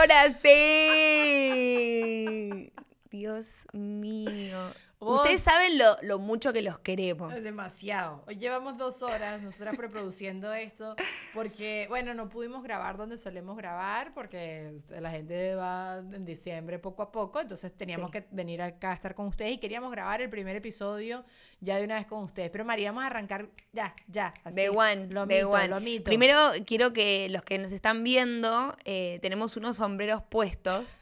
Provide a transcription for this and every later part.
ahora sí. Dios mío. Ustedes saben lo, lo, mucho que los queremos. Demasiado. Hoy llevamos dos horas nosotras preproduciendo esto porque, bueno, no pudimos grabar donde solemos grabar porque la gente va en diciembre poco a poco, entonces teníamos que venir acá a estar con ustedes y queríamos grabar el primer episodio ya de una vez con ustedes. Pero María, vamos a arrancar ya, ya. de one, lo Primero quiero que los que nos están viendo, eh, tenemos unos sombreros puestos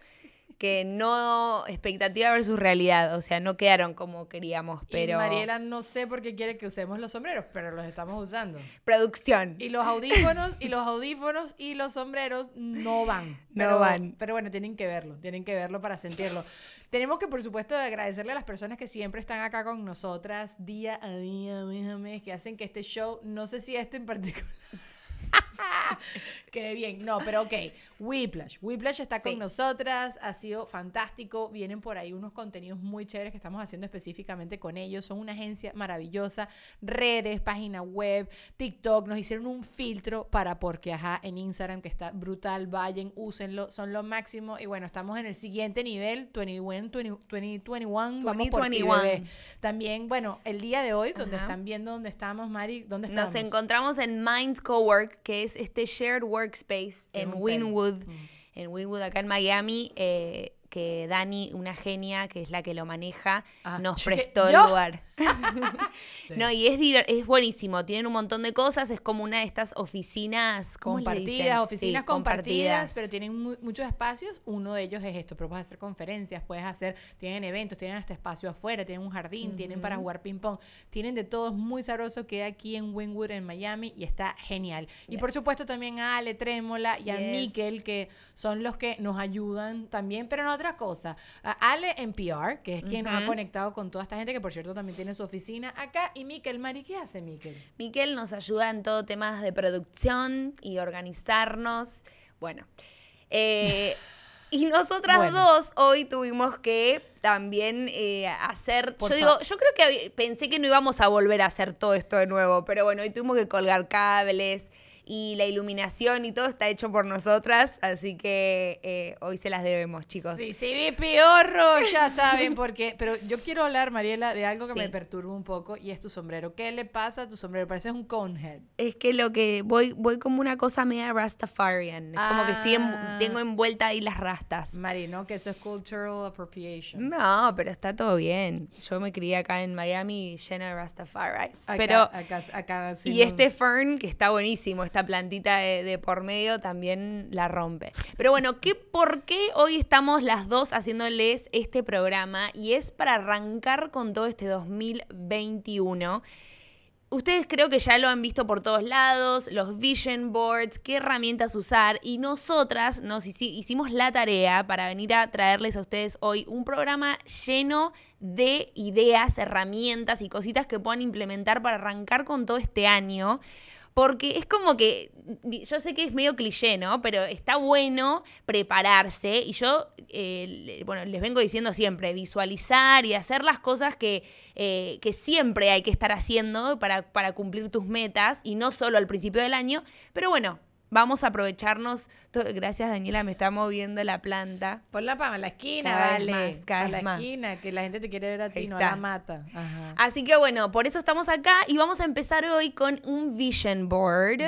que no, expectativa versus realidad, o sea, no quedaron como queríamos, pero... Mariela no sé por qué quiere que usemos los sombreros, pero los estamos usando. Producción. Y los audífonos, y los audífonos y los sombreros no van. no van. Pero bueno, tienen que verlo, tienen que verlo para sentirlo. Tenemos que, por supuesto, agradecerle a las personas que siempre están acá con nosotras día a día, a que hacen que este show, no sé si este en particular... Qué bien. No, pero ok. Whiplash. Whiplash está con nosotras. Ha sido fantástico. Vienen por ahí unos contenidos muy chéveres que estamos haciendo específicamente con ellos. Son una agencia maravillosa. Redes, página web, TikTok. Nos hicieron un filtro para porque ajá en Instagram que está brutal. Vayan, úsenlo. Son lo máximo. Y bueno, estamos en el siguiente nivel. 21, 20, 2021. Vamos por También, bueno, el día de hoy, donde están viendo dónde estamos, Mari, ¿dónde estamos? Nos encontramos en Mind Cowork, que es este shared workspace en Winwood, mm. en Winwood acá en Miami. Eh, que Dani, una genia, que es la que lo maneja, ah, nos prestó el lugar. No, y es, es buenísimo, tienen un montón de cosas, es como una de estas oficinas compartidas, oficinas compartidas, pero tienen muchos espacios, uno de ellos es esto, pero puedes hacer conferencias, puedes hacer, tienen eventos, tienen hasta espacio afuera, tienen un jardín, tienen para jugar ping pong, tienen de todo, es muy sabroso, queda aquí en Wynwood, en Miami, y está genial. Y por supuesto también a Ale Trémola y a Miquel, que son los que nos ayudan también, pero en otra cosa. A Ale en PR, que es quien nos ha conectado con toda esta gente, que por cierto también tiene en su oficina acá. Y Miquel, Mari, ¿qué hace Miquel? Miquel nos ayuda en todo temas de producción y organizarnos. Bueno. Eh, y nosotras dos hoy tuvimos que también eh, hacer. yo digo, yo creo que pensé que no íbamos a volver a hacer todo esto de nuevo, pero bueno, hoy tuvimos que colgar cables y la iluminación y todo está hecho por nosotras, así que eh, hoy se las debemos, chicos. Sí, sí, vi piorro, ya saben por qué. Pero yo quiero hablar, Mariela, de algo que me perturba un poco y es tu sombrero. ¿Qué le pasa a tu sombrero? parece un conehead. Es que lo que voy, voy como una cosa media rastafarian. Es como que estoy ah. tengo envuelta ahí las rastas. Marino, que eso es cultural appropriation. No, pero está todo bien. Yo me crié acá en Miami llena de rastafaris. pero y este fern que está buenísimo, está la plantita de, por medio también la rompe. Pero bueno, ¿qué, ¿por qué hoy estamos las dos haciéndoles este programa? Y es para arrancar con todo este 2021. Ustedes creo que ya lo han visto por todos lados, los vision boards, qué herramientas usar y nosotras nos hicimos la tarea para venir a traerles a ustedes hoy un programa lleno de ideas, herramientas y cositas que puedan implementar para arrancar con todo este año porque es como que, yo sé que es medio cliché, ¿no? Pero está bueno prepararse y yo, eh, bueno, les vengo diciendo siempre, visualizar y hacer las cosas que, eh, que siempre hay que estar haciendo para, para cumplir tus metas y no solo al principio del año, pero bueno, Vamos a aprovecharnos. Gracias, Daniela, me está moviendo la planta. Ponla para la esquina, dale. la esquina, que la gente te quiere ver a ti, no a la mata. Así que bueno, por eso estamos acá y vamos a empezar hoy con un vision board.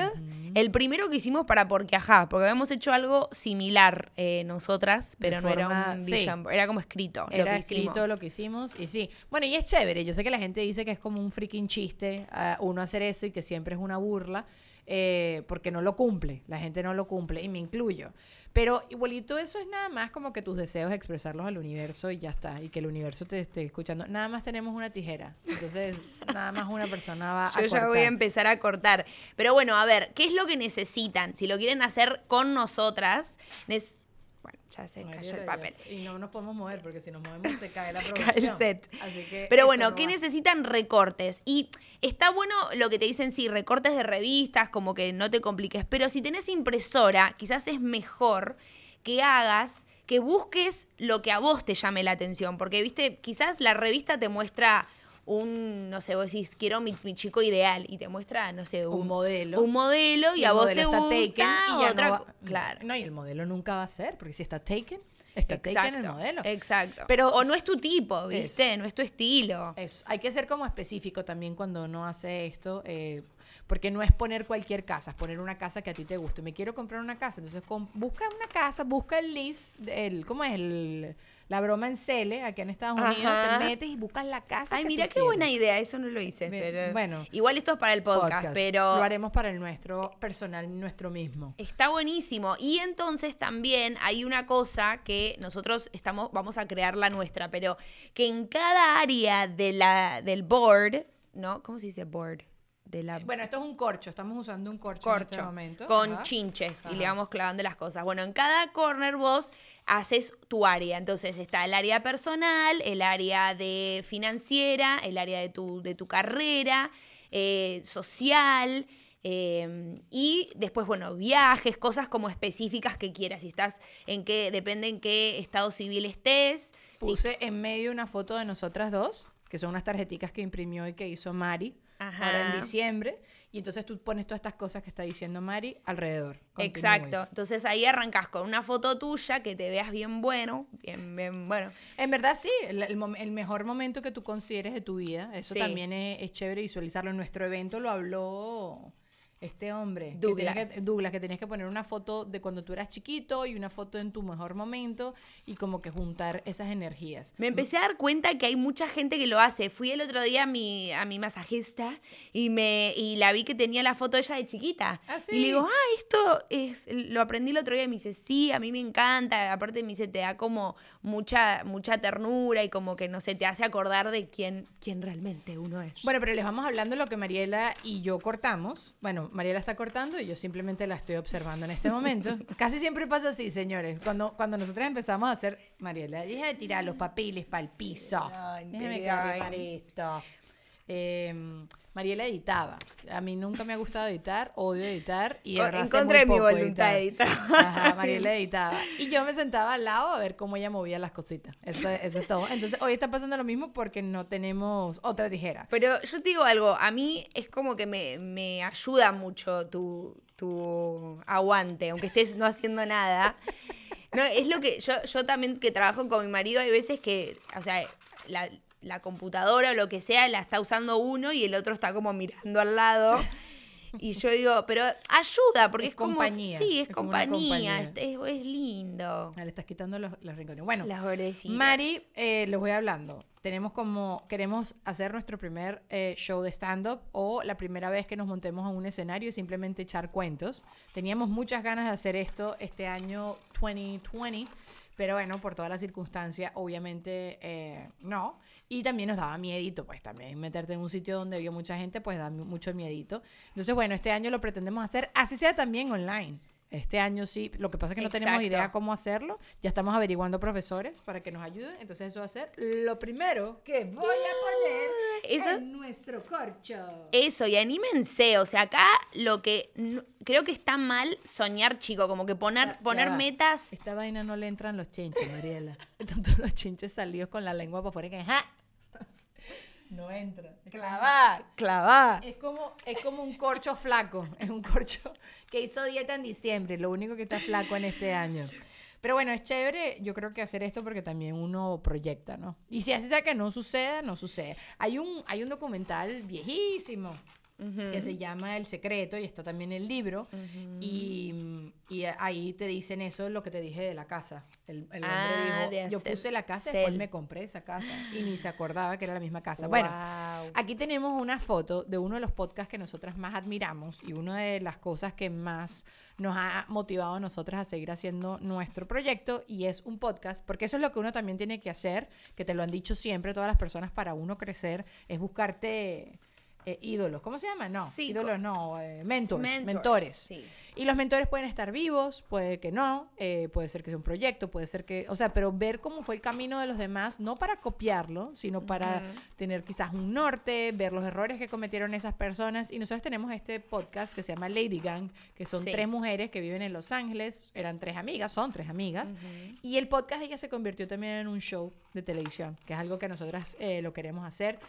El primero que hicimos para porque ajá, porque habíamos hecho algo similar eh, nosotras, pero no era un vision board, era como escrito lo que escrito lo que hicimos y sí. Bueno, y es chévere, yo sé que la gente dice que es como un freaking chiste ah, uno hacer eso y que siempre es una burla. Eh, porque no lo cumple, la gente no lo cumple, y me incluyo. Pero igualito eso es nada más como que tus deseos expresarlos al universo y ya está, y que el universo te esté escuchando. Nada más tenemos una tijera, entonces nada más una persona va Yo a... Yo ya voy a empezar a cortar. Pero bueno, a ver, ¿qué es lo que necesitan? Si lo quieren hacer con nosotras, necesitan bueno, ya se cayó el papel. Y no nos podemos mover porque si nos movemos se cae la el set. Así que Pero bueno, ¿qué necesitan recortes? Y está bueno lo que te dicen, sí, recortes de revistas, como que no te compliques. Pero si tenés impresora, quizás es mejor que hagas que busques lo que a vos te llame la atención, porque viste, quizás la revista te muestra un, no sé, vos decís, quiero mi, chico ideal y te muestra, no sé, un, modelo. Un modelo y, a vos te gusta y otra, no claro. No, y el modelo nunca va a ser, porque si está taken, está taken el modelo. Exacto. Pero, o no es tu tipo, ¿viste? no es tu estilo. Eso. Hay que ser como específico también cuando uno hace esto. Eh, porque no es poner cualquier casa, es poner una casa que a ti te guste. Me quiero comprar una casa, entonces busca una casa, busca el list, el, ¿cómo es? El, la broma en Cele, aquí en Estados Unidos, te metes y buscas la casa. Ay, mira qué buena idea, eso no lo hice. pero... Bueno. Igual esto es para el podcast, pero... Lo haremos para el nuestro personal, nuestro mismo. Está buenísimo. Y entonces también hay una cosa que nosotros estamos, vamos a crear la nuestra, pero que en cada área de la, del board, ¿no? ¿Cómo se dice board? Eh, bueno, esto es un corcho, estamos usando un corcho, en este momento. Con chinches y le vamos clavando las cosas. Bueno, en cada corner vos haces tu área. Entonces está el área personal, el área de financiera, el área de tu, de tu carrera, eh, social. Em, y después, bueno, viajes, cosas como específicas que quieras. Si estás en qué, depende en qué estado civil estés. Puse en medio una foto de nosotras dos, que son unas tarjeticas que imprimió y que hizo Mari en diciembre. Y entonces tú pones todas estas cosas que está diciendo Mari alrededor. Exacto. Entonces ahí arrancas con una foto tuya que te veas bien bueno, bien, bueno. En verdad sí, el, mejor momento que tú consideres de tu vida. Eso también es, es, chévere visualizarlo. En nuestro evento lo habló este hombre, Douglas. Que, Douglas, que tenías que poner una foto de cuando tú eras chiquito y una foto en tu mejor momento y como que juntar esas energías. Me empecé a dar cuenta que hay mucha gente que lo hace. Fui el otro día a mi, a mi masajista y, me, y la vi que tenía la foto ella de chiquita. Ah, y le digo, ah, esto es, lo aprendí el otro día y me dice, sí, a mí me encanta. Aparte me dice, te da como mucha, mucha ternura y como que, no sé, te hace acordar de quién, quién realmente uno es. Bueno, pero les vamos hablando de lo que Mariela y yo cortamos. Bueno, Mariela está cortando y yo simplemente la estoy observando en este momento. Casi siempre pasa así, señores. Cuando, cuando nosotros empezamos a hacer, Mariela, deja de tirar los papeles para el piso. Déjame esto. Eh, Mariela editaba. A mí nunca me ha gustado editar, odio editar y en contra de mi voluntad editar. Ajá, Mariela editaba. Y yo me sentaba al lado a ver cómo ella movía las cositas. Eso, eso es todo. Entonces, hoy está pasando lo mismo porque no tenemos otra tijera. Pero yo te digo algo, a mí es como que me, ayuda mucho tu, aguante, aunque estés no haciendo nada. No, es lo que yo, yo también que trabajo con mi marido, hay veces que, o sea, la, la computadora o lo que sea la está usando uno y el otro está como mirando al lado. Y yo digo, pero ayuda, porque es, compañía. sí, es, compañía, Es, lindo. Ah, le estás quitando los, los rincones. Bueno, las Mari, eh, voy hablando. Tenemos como, queremos hacer nuestro primer eh, show de stand-up o la primera vez que nos montemos a un escenario y simplemente echar cuentos. Teníamos muchas ganas de hacer esto este año 2020 pero bueno, por todas las circunstancias, obviamente eh, no. Y también nos daba miedito, pues también meterte en un sitio donde vio mucha gente, pues da mucho miedito. Entonces, bueno, este año lo pretendemos hacer, así sea también online. Este año sí, lo que pasa es que no tenemos idea cómo hacerlo. Ya estamos averiguando profesores para que nos ayuden. Entonces eso va a ser lo primero que voy a poner ah, en nuestro corcho. Eso, y anímense. O sea, acá lo que creo que está mal soñar, chico, como que poner, poner metas. Esta vaina no le entran los chinches, Mariela. Tanto los chinches salidos con la lengua por fuera que... ¡Ja! No entra. clava clava. Es como, es como un corcho flaco. Es un corcho que hizo dieta en diciembre. Lo único que está flaco en este año. Pero bueno, es chévere, yo creo que hacer esto porque también uno proyecta, ¿no? Y si así sea que no suceda, no sucede. Hay un, hay un documental viejísimo que se llama El Secreto y está también el libro. y, ahí te dicen eso, lo que te dije de la casa. El, hombre ah, dijo, yo puse la casa, y después me compré esa casa y ni se acordaba que era la misma casa. Bueno, aquí tenemos una foto de uno de los podcasts que nosotras más admiramos y una de las cosas que más nos ha motivado a nosotras a seguir haciendo nuestro proyecto y es un podcast, porque eso es lo que uno también tiene que hacer, que te lo han dicho siempre todas las personas para uno crecer, es buscarte eh, ídolos, ¿cómo se llama? No, ídolos no, eh, mentores. Y los mentores pueden estar vivos, puede que no, eh, puede ser que sea un proyecto, puede ser que, o sea, pero ver cómo fue el camino de los demás, no para copiarlo, sino para tener quizás un norte, ver los errores que cometieron esas personas. Y nosotros tenemos este podcast que se llama Lady Gang, que son tres mujeres que viven en Los Ángeles, eran tres amigas, son tres amigas, y el podcast de ella se convirtió también en un show de televisión, que es algo que nosotras eh, lo queremos hacer.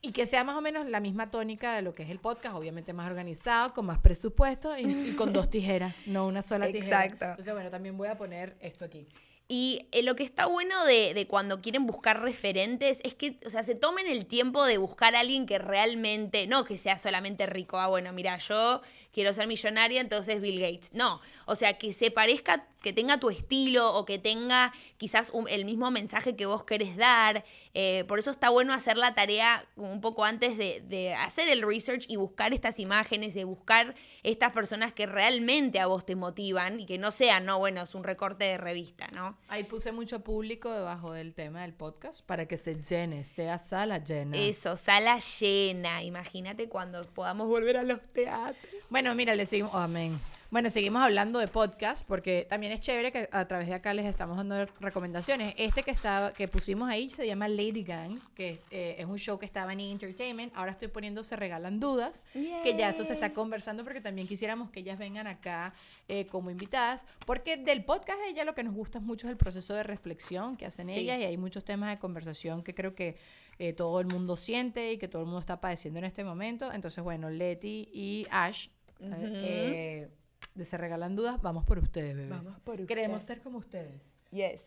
Y que sea más o menos la misma tónica de lo que es el podcast, obviamente más organizado, con más presupuesto y, con dos tijeras, no una sola tijera. Exacto. Entonces, bueno, también voy a poner esto aquí. Y eh, lo que está bueno de, de, cuando quieren buscar referentes es que, o sea, se tomen el tiempo de buscar a alguien que realmente, no que sea solamente rico, ah, bueno, mira, yo quiero ser millonaria, entonces Bill Gates. No, o sea, que se parezca, que tenga tu estilo o que tenga quizás el mismo mensaje que vos querés dar. Eh, por eso está bueno hacer la tarea un poco antes de, hacer el research y buscar estas imágenes, de buscar estas personas que realmente a vos te motivan y que no sean, no, bueno, es un recorte de revista, ¿no? Ahí puse mucho público debajo del tema del podcast para que se llene, esté a sala llena. Eso, sala llena. Imagínate cuando podamos volver a los teatros. Bueno, bueno, mira, le seguimos. Oh, amén. Bueno, seguimos hablando de podcast porque también es chévere que a través de acá les estamos dando recomendaciones. Este que estaba, que pusimos ahí se llama Lady Gang, que eh, es un show que estaba en Entertainment. Ahora estoy poniendo Se Regalan Dudas, que ya eso se está conversando porque también quisiéramos que ellas vengan acá eh, como invitadas, porque del podcast de ella lo que nos gusta mucho es el proceso de reflexión que hacen ellas y hay muchos temas de conversación que creo que eh, todo el mundo siente y que todo el mundo está padeciendo en este momento. Entonces, bueno, Leti y Ash eh, de Se Regalan Dudas, vamos por ustedes, bebés. Vamos por ustedes. Queremos ser como ustedes. Yes.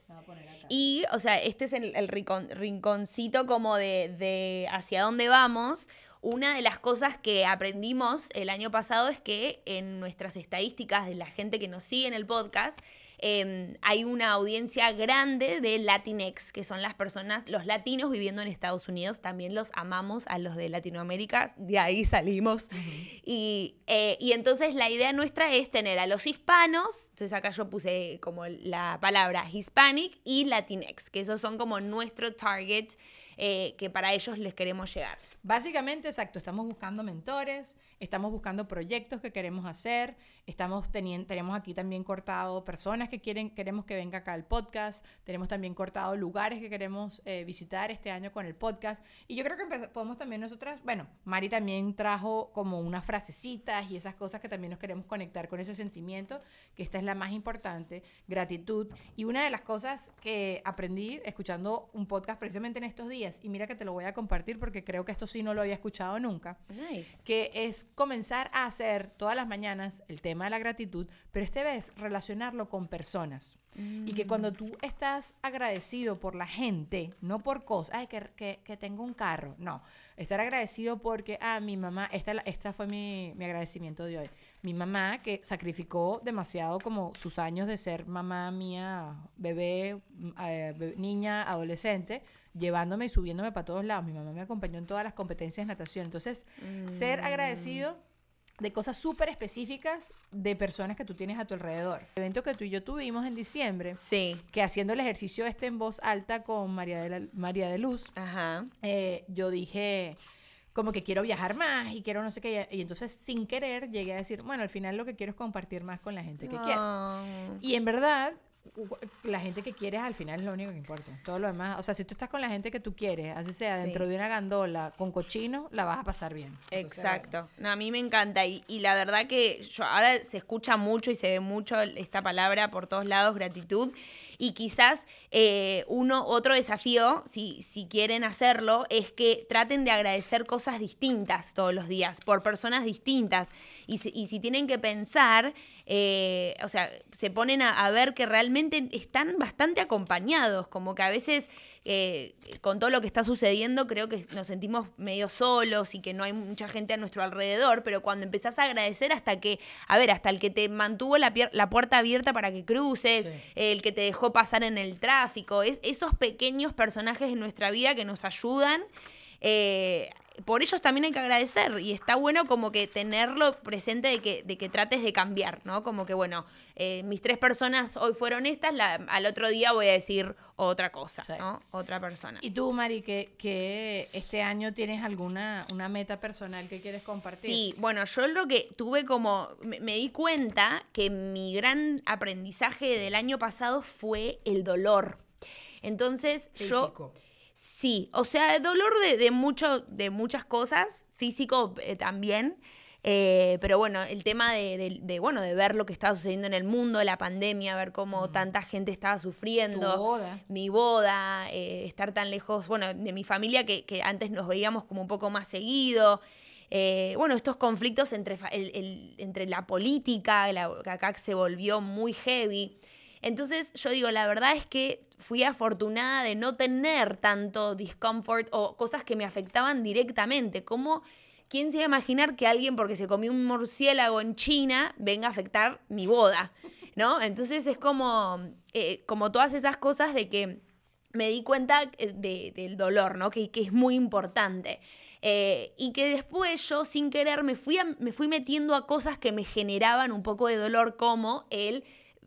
Y, o sea, este es el, rinconcito como de, de hacia dónde vamos. Una de las cosas que aprendimos el año pasado es que en nuestras estadísticas de la gente que nos sigue en el podcast, Em, hay una audiencia grande de Latinx, que son las personas, los latinos viviendo en Estados Unidos, también los amamos a los de Latinoamérica, de ahí salimos. Eh, y, entonces la idea nuestra es tener a los hispanos, entonces acá yo puse como la palabra Hispanic y Latinx, que esos son como nuestro target eh, que para ellos les queremos llegar. Básicamente, exacto, estamos buscando mentores, estamos buscando proyectos que queremos hacer, estamos tenemos aquí también cortado personas que quieren, queremos que venga acá al podcast, tenemos también cortado lugares que queremos eh, visitar este año con el podcast. Y yo creo que podemos también nosotras, bueno, Mari también trajo como unas frasecitas y esas cosas que también nos queremos conectar con ese sentimiento, que esta es la más importante, gratitud. Y una de las cosas que aprendí escuchando un podcast precisamente en estos días, y mira que te lo voy a compartir porque creo que esto si no lo había escuchado nunca. Que es comenzar a hacer todas las mañanas el tema de la gratitud, pero este vez relacionarlo con personas. Y que cuando mm. tú estás agradecido por la gente, no por cosas, ay, que, que, tengo un carro, no, estar agradecido porque, ah, mi mamá, esta, esta fue mi, agradecimiento de hoy, mi mamá que sacrificó demasiado como sus años de ser mamá mía, bebé, mm, eh, niña, adolescente, llevándome y subiéndome para todos lados. Mi mamá me acompañó en todas las competencias de natación. Entonces, ser mm. agradecido de cosas súper específicas de personas que tú tienes a tu alrededor. El evento que tú y yo tuvimos en diciembre, sí. que haciendo el ejercicio este en voz alta con María de, María de Luz, Ajá. Eh, yo dije como que quiero viajar más y quiero no sé qué. Y entonces sin querer llegué a decir, bueno, al final lo que quiero es compartir más con la gente que quiera ah. Y en verdad, la gente que quieres al final es lo único que importa. Todo lo demás, o sea, si tú estás con la gente que tú quieres, así sea, dentro de una gandola con cochino, la vas a pasar bien. Exacto. no, a mí me encanta y, la verdad que yo, ahora se escucha mucho y se ve mucho esta palabra por todos lados, gratitud. Y quizás eh, uno, otro desafío, si, si quieren hacerlo, es que traten de agradecer cosas distintas todos los días, por personas distintas. Y si, y si tienen que pensar eh, o sea, se ponen a, ver que realmente están bastante acompañados, como que a veces eh, con todo lo que está sucediendo creo que nos sentimos medio solos y que no hay mucha gente a nuestro alrededor, pero cuando empezás a agradecer hasta que, a ver, hasta el que te mantuvo la, puerta abierta para que cruces, el que te dejó pasar en el tráfico, es, esos pequeños personajes en nuestra vida que nos ayudan. Eh, por ellos también hay que agradecer y está bueno como que tenerlo presente de que, trates de cambiar, ¿no? Como que, bueno, eh, mis tres personas hoy fueron estas, al otro día voy a decir otra cosa, ¿no? Otra persona. ¿Y tú, Mari, que, que este año tienes alguna una meta personal que quieres compartir? Sí, bueno, yo lo que tuve como, me, di cuenta que mi gran aprendizaje del año pasado fue el dolor. Entonces, yo Sí, o sea, dolor de, de mucho, de muchas cosas, físico eh, también. Eh, pero bueno, el tema de, de, bueno, de ver lo que estaba sucediendo en el mundo, la pandemia, ver cómo tanta gente estaba sufriendo, mi boda, eh, estar tan lejos, bueno, de mi familia que, que, antes nos veíamos como un poco más seguido. bueno, estos conflictos entre, el, el, entre la política, que acá se volvió muy heavy. Entonces yo digo, la verdad es que fui afortunada de no tener tanto discomfort o cosas que me afectaban directamente, como quién se iba a imaginar que alguien porque se comió un murciélago en China venga a afectar mi boda, ¿no? Entonces es como, eh, como todas esas cosas de que me di cuenta eh, del dolor, ¿no? Que, que es muy importante. Eh, y que después yo, sin querer, me fui, me fui metiendo a cosas que me generaban un poco de dolor, como el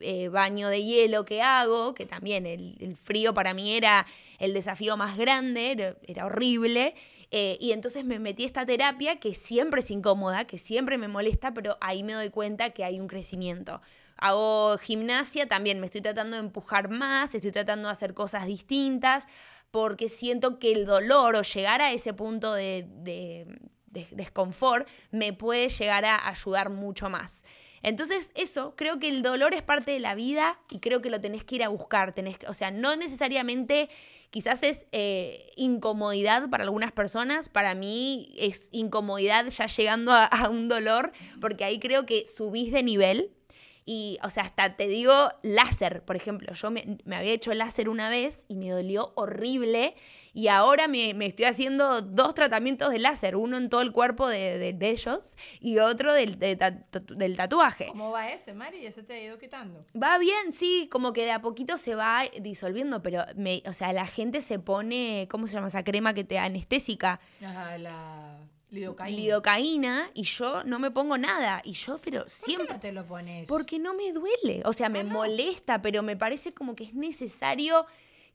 eh, baño de hielo que hago, que también el, frío para mí era el desafío más grande, era, horrible. Eh, y entonces me metí a esta terapia que siempre es incómoda, que siempre me molesta, pero ahí me doy cuenta que hay un crecimiento. Hago gimnasia, también me estoy tratando de empujar más, estoy tratando de hacer cosas distintas, porque siento que el dolor o llegar a ese punto de desconfort me puede llegar a ayudar mucho más. Entonces, eso, creo que el dolor es parte de la vida y creo que lo tenés que ir a buscar. Tenés o sea, no necesariamente, quizás es eh, incomodidad para algunas personas, para mí es incomodidad ya llegando a, un dolor, porque ahí creo que subís de nivel. Y, o sea, hasta te digo láser, por ejemplo, yo me, me había hecho láser una vez y me dolió horrible y ahora me, estoy haciendo dos tratamientos de láser, uno en todo el cuerpo de, ellos y otro del, tatuaje. ¿Cómo va ese, Mari? ¿Ese te ha ido quitando? Va bien, sí, como que de a poquito se va disolviendo, pero, me, o sea, la gente se pone, ¿cómo se llama esa crema que te anestésica? la... Lidocaína. Lidocaína. y yo no me pongo nada. Y yo, pero siempre. ¿Por qué no te lo pones? Porque no me duele. O sea, me ah, molesta, pero me parece como que es necesario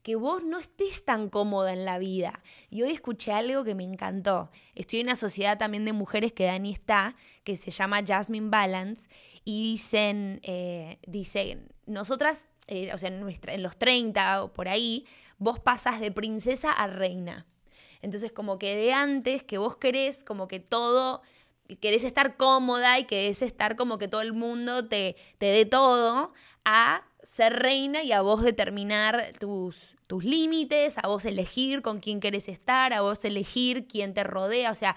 que vos no estés tan cómoda en la vida. Y hoy escuché algo que me encantó. Estoy en una sociedad también de mujeres que Dani está, que se llama Jasmine Balance, y dicen, eh, dicen nosotras, eh, o sea, en, en los 30 o por ahí, vos pasas de princesa a reina. Entonces, como que de antes que vos querés, como que todo querés estar cómoda y querés estar como que todo el mundo te, te dé todo, a ser reina y a vos determinar tus, tus límites, a vos elegir con quién querés estar, a vos elegir quién te rodea, o sea,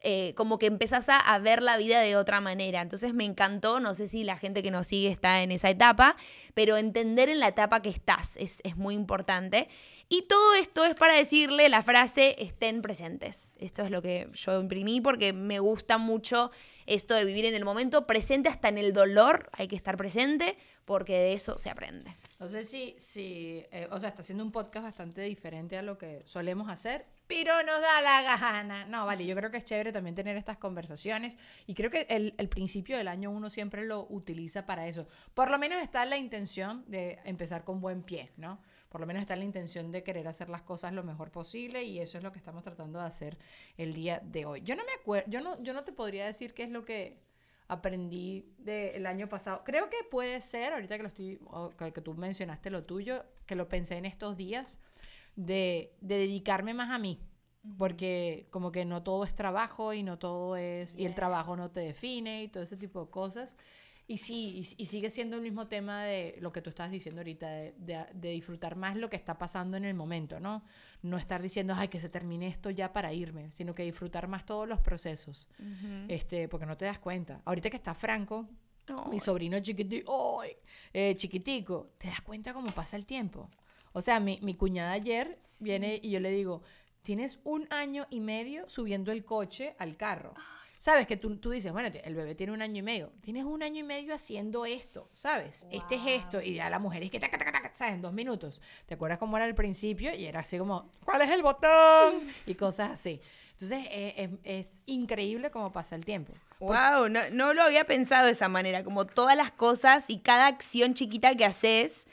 eh, como que empezás a, ver la vida de otra manera. Entonces me encantó, no sé si la gente que nos sigue está en esa etapa, pero entender en la etapa que estás es, es muy importante. Y todo esto es para decirle la frase estén presentes. Esto es lo que yo imprimí porque me gusta mucho esto de vivir en el momento, presente hasta en el dolor, hay que estar presente, porque de eso se aprende. No sé si, si o sea, está haciendo un podcast bastante diferente a lo que solemos hacer, pero nos da la gana. No, vale, yo creo que es chévere también tener estas conversaciones y creo que el, principio del año uno siempre lo utiliza para eso. Por lo menos está la intención de empezar con buen pie, ¿no? Por lo menos está la intención de querer hacer las cosas lo mejor posible y eso es lo que estamos tratando de hacer el día de hoy. Yo no me acuerdo, yo no, yo no te podría decir qué es lo que aprendí del año pasado. Creo que puede ser, ahorita que lo estoy, que tú mencionaste lo tuyo, que lo pensé en estos días, de, de dedicarme más a mí. Porque como que no todo es trabajo y no todo es... Y el trabajo no te define y todo ese tipo de cosas. Y sí, y, sigue siendo el mismo tema de lo que tú estás diciendo ahorita, de, disfrutar más lo que está pasando en el momento, ¿no? No estar diciendo, ay, que se termine esto ya para irme, sino que disfrutar más todos los procesos, este, porque no te das cuenta. Ahorita que está Franco, mi sobrino eh, chiquitico, te das cuenta cómo pasa el tiempo. O sea, mi, mi cuñada ayer viene y yo le digo, tienes un año y medio subiendo el coche al carro. ¿Sabes? Que tú, tú, dices, bueno, el bebé tiene un año y medio. Tienes un año y medio haciendo esto, ¿sabes? Este gesto. Y ya la mujer es que, taca, ¿sabes? En dos minutos. ¿Te acuerdas cómo era al principio? Y era así como, ¿cuál es el botón? Y cosas así. Entonces, eh, es, increíble cómo pasa el tiempo. ¡Wow! No, no lo había pensado de esa manera. Como todas las cosas y cada acción chiquita que haces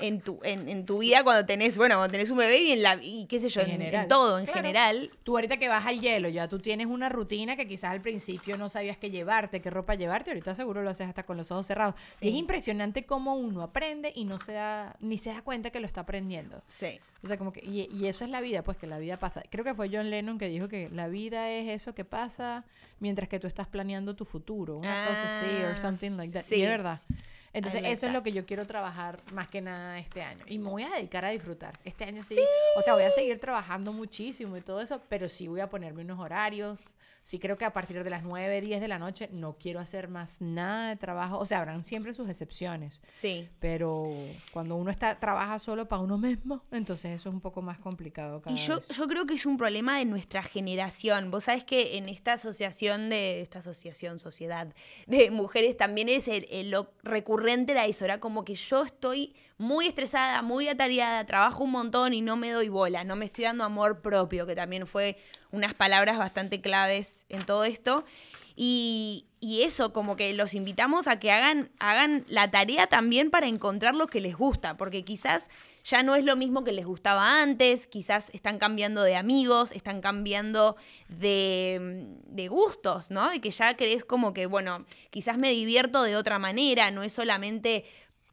en tu, en, tu vida cuando tenés, bueno, cuando tenés un bebé y en la y qué sé yo, en, todo, en general. Tú ahorita que vas al hielo, ya tú tienes una rutina que quizás al principio no sabías qué llevarte, qué ropa llevarte, ahorita seguro lo haces hasta con los ojos cerrados. es impresionante cómo uno aprende y no se da, ni se da cuenta que lo está aprendiendo. Sí. O sea, como que, y, y eso es la vida, pues que la vida pasa. Creo que fue John Lennon que dijo que la vida es eso que pasa mientras que tú estás planeando tu futuro, una cosa así, O ah, something like Sí. Y verdad. Entonces, eso es lo que yo quiero trabajar más que nada este año. Y me voy a dedicar a disfrutar. Este año sí. O sea, voy a seguir trabajando muchísimo y todo eso, pero sí voy a ponerme unos horarios sí creo que a partir de las 9, 10 de la noche no quiero hacer más nada de trabajo. O sea, habrán siempre sus excepciones. Sí. Pero cuando uno está, trabaja solo para uno mismo, entonces eso es un poco más complicado. y yo, creo que es un problema de nuestra generación. Vos sabés que en esta asociación de, esta asociación, sociedad de mujeres también es el, lo recurrente la historia. como que yo estoy muy estresada, muy atareada, trabajo un montón y no me doy bola, no me estoy dando amor propio, que también fue unas palabras bastante claves en todo esto. Y, eso, como que los invitamos a que hagan, hagan la tarea también para encontrar lo que les gusta, porque quizás ya no es lo mismo que les gustaba antes, quizás están cambiando de amigos, están cambiando de, de gustos, ¿no? Y que ya crees como que, bueno, quizás me divierto de otra manera, no es solamente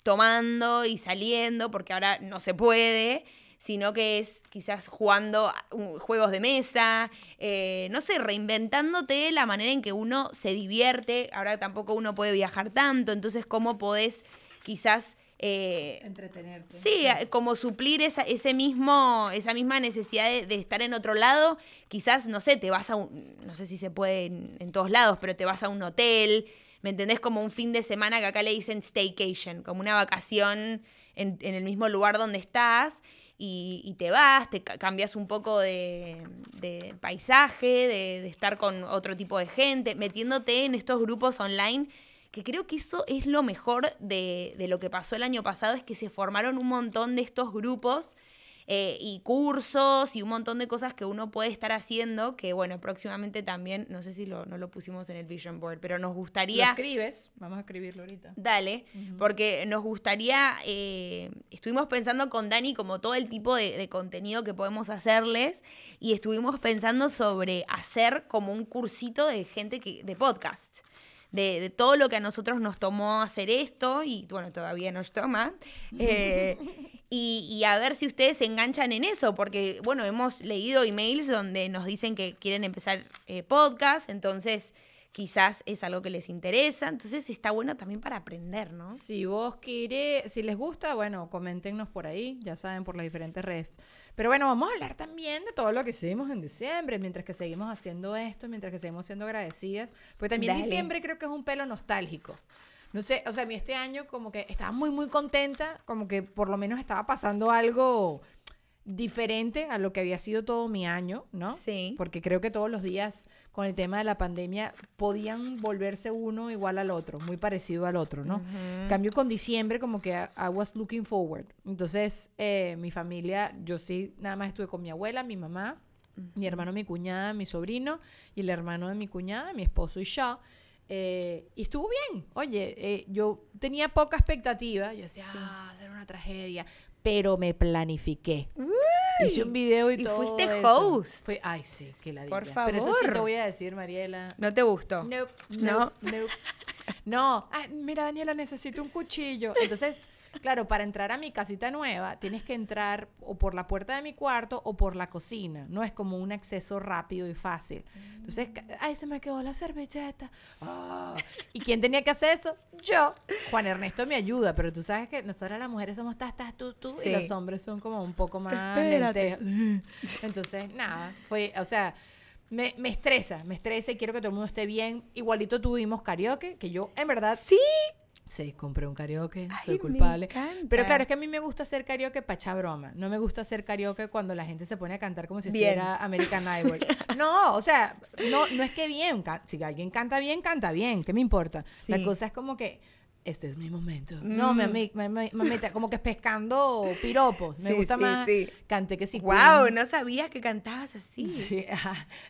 tomando y saliendo, porque ahora no se puede sino que es quizás jugando juegos de mesa, eh, no sé, reinventándote la manera en que uno se divierte. Ahora tampoco uno puede viajar tanto, entonces cómo podés quizás... Eh, Entretenerte. Sí, como suplir esa, ese mismo, esa misma necesidad de, estar en otro lado. Quizás, no sé, te vas a un, no sé si se puede en, todos lados, pero te vas a un hotel, ¿me entendés? Como un fin de semana que acá le dicen staycation, como una vacación en, el mismo lugar donde estás y, te vas, te cambias un poco de, paisaje, de, estar con otro tipo de gente, metiéndote en estos grupos online que creo que eso es lo mejor de, de, lo que pasó el año pasado, es que se formaron un montón de estos grupos eh, y cursos y un montón de cosas que uno puede estar haciendo, que bueno, próximamente también, no sé si no lo pusimos en el Vision Board, pero nos gustaría... Lo escribes, vamos a escribirlo ahorita. Dale, porque nos gustaría, eh, estuvimos pensando con Dani como todo el tipo de, contenido que podemos hacerles y estuvimos pensando sobre hacer como un cursito de gente que, de podcast. De, todo lo que a nosotros nos tomó hacer esto, y bueno, todavía nos toma, eh, Y, a ver si ustedes se enganchan en eso, porque, bueno, hemos leído emails donde nos dicen que quieren empezar eh, podcast, entonces quizás es algo que les interesa, entonces está bueno también para aprender, ¿no? Si vos quieres, si les gusta, bueno, coméntenos por ahí, ya saben, por las diferentes redes. Pero bueno, vamos a hablar también de todo lo que hicimos en diciembre, mientras que seguimos haciendo esto, mientras que seguimos siendo agradecidas, porque también diciembre creo que es un pelo nostálgico no sé, o sea, a este año como que estaba muy, muy contenta, como que por lo menos estaba pasando algo diferente a lo que había sido todo mi año, ¿no? Sí. Porque creo que todos los días con el tema de la pandemia podían volverse uno igual al otro, muy parecido al otro, ¿no? Cambio con diciembre como que I was looking forward. Entonces, eh, mi familia, yo sí, nada más estuve con mi abuela, mi mamá, mi hermano, mi cuñada, mi sobrino y el hermano de mi cuñada, mi esposo y yo. Eh, y estuvo bien. Oye, eh, yo tenía poca expectativa. Yo decía, ah, va ser una tragedia. Pero me planifiqué. Hice un video y, todo. Y fuiste host. ay, sí, que la Por favor. Pero eso sí te voy a decir, Mariela. No te gustó. no no. no. Ah, mira, Daniela, necesito un cuchillo. Entonces. Claro, para entrar a mi casita nueva tienes que entrar o por la puerta de mi cuarto o por la cocina. No es como un acceso rápido y fácil. Entonces, ay, se me quedó la servilleta. Ah. ¿Y quién tenía que hacer eso? Yo. Juan Ernesto me ayuda, pero tú sabes que nosotras las mujeres somos tas, tú, tú. Y los hombres son como un poco más lentes. Entonces, nada, fue, o sea... Me, me, estresa, me estresa y quiero que todo el mundo esté bien. Igualito tuvimos karaoke, que yo en verdad... Sí, Sí, compré un karaoke, soy culpable. Pero claro, es que a mí me gusta hacer karaoke pacha broma. No me gusta hacer karaoke cuando la gente se pone a cantar como si fuera estuviera American Idol. no, o sea, no, no es que bien. Si alguien canta bien, canta bien. ¿Qué me importa? La cosa es como que este es mi momento. No, me mm. como que pescando piropos. Me gusta más. Sí. Canté que sí. Wow, no sabías que cantabas así. Sí,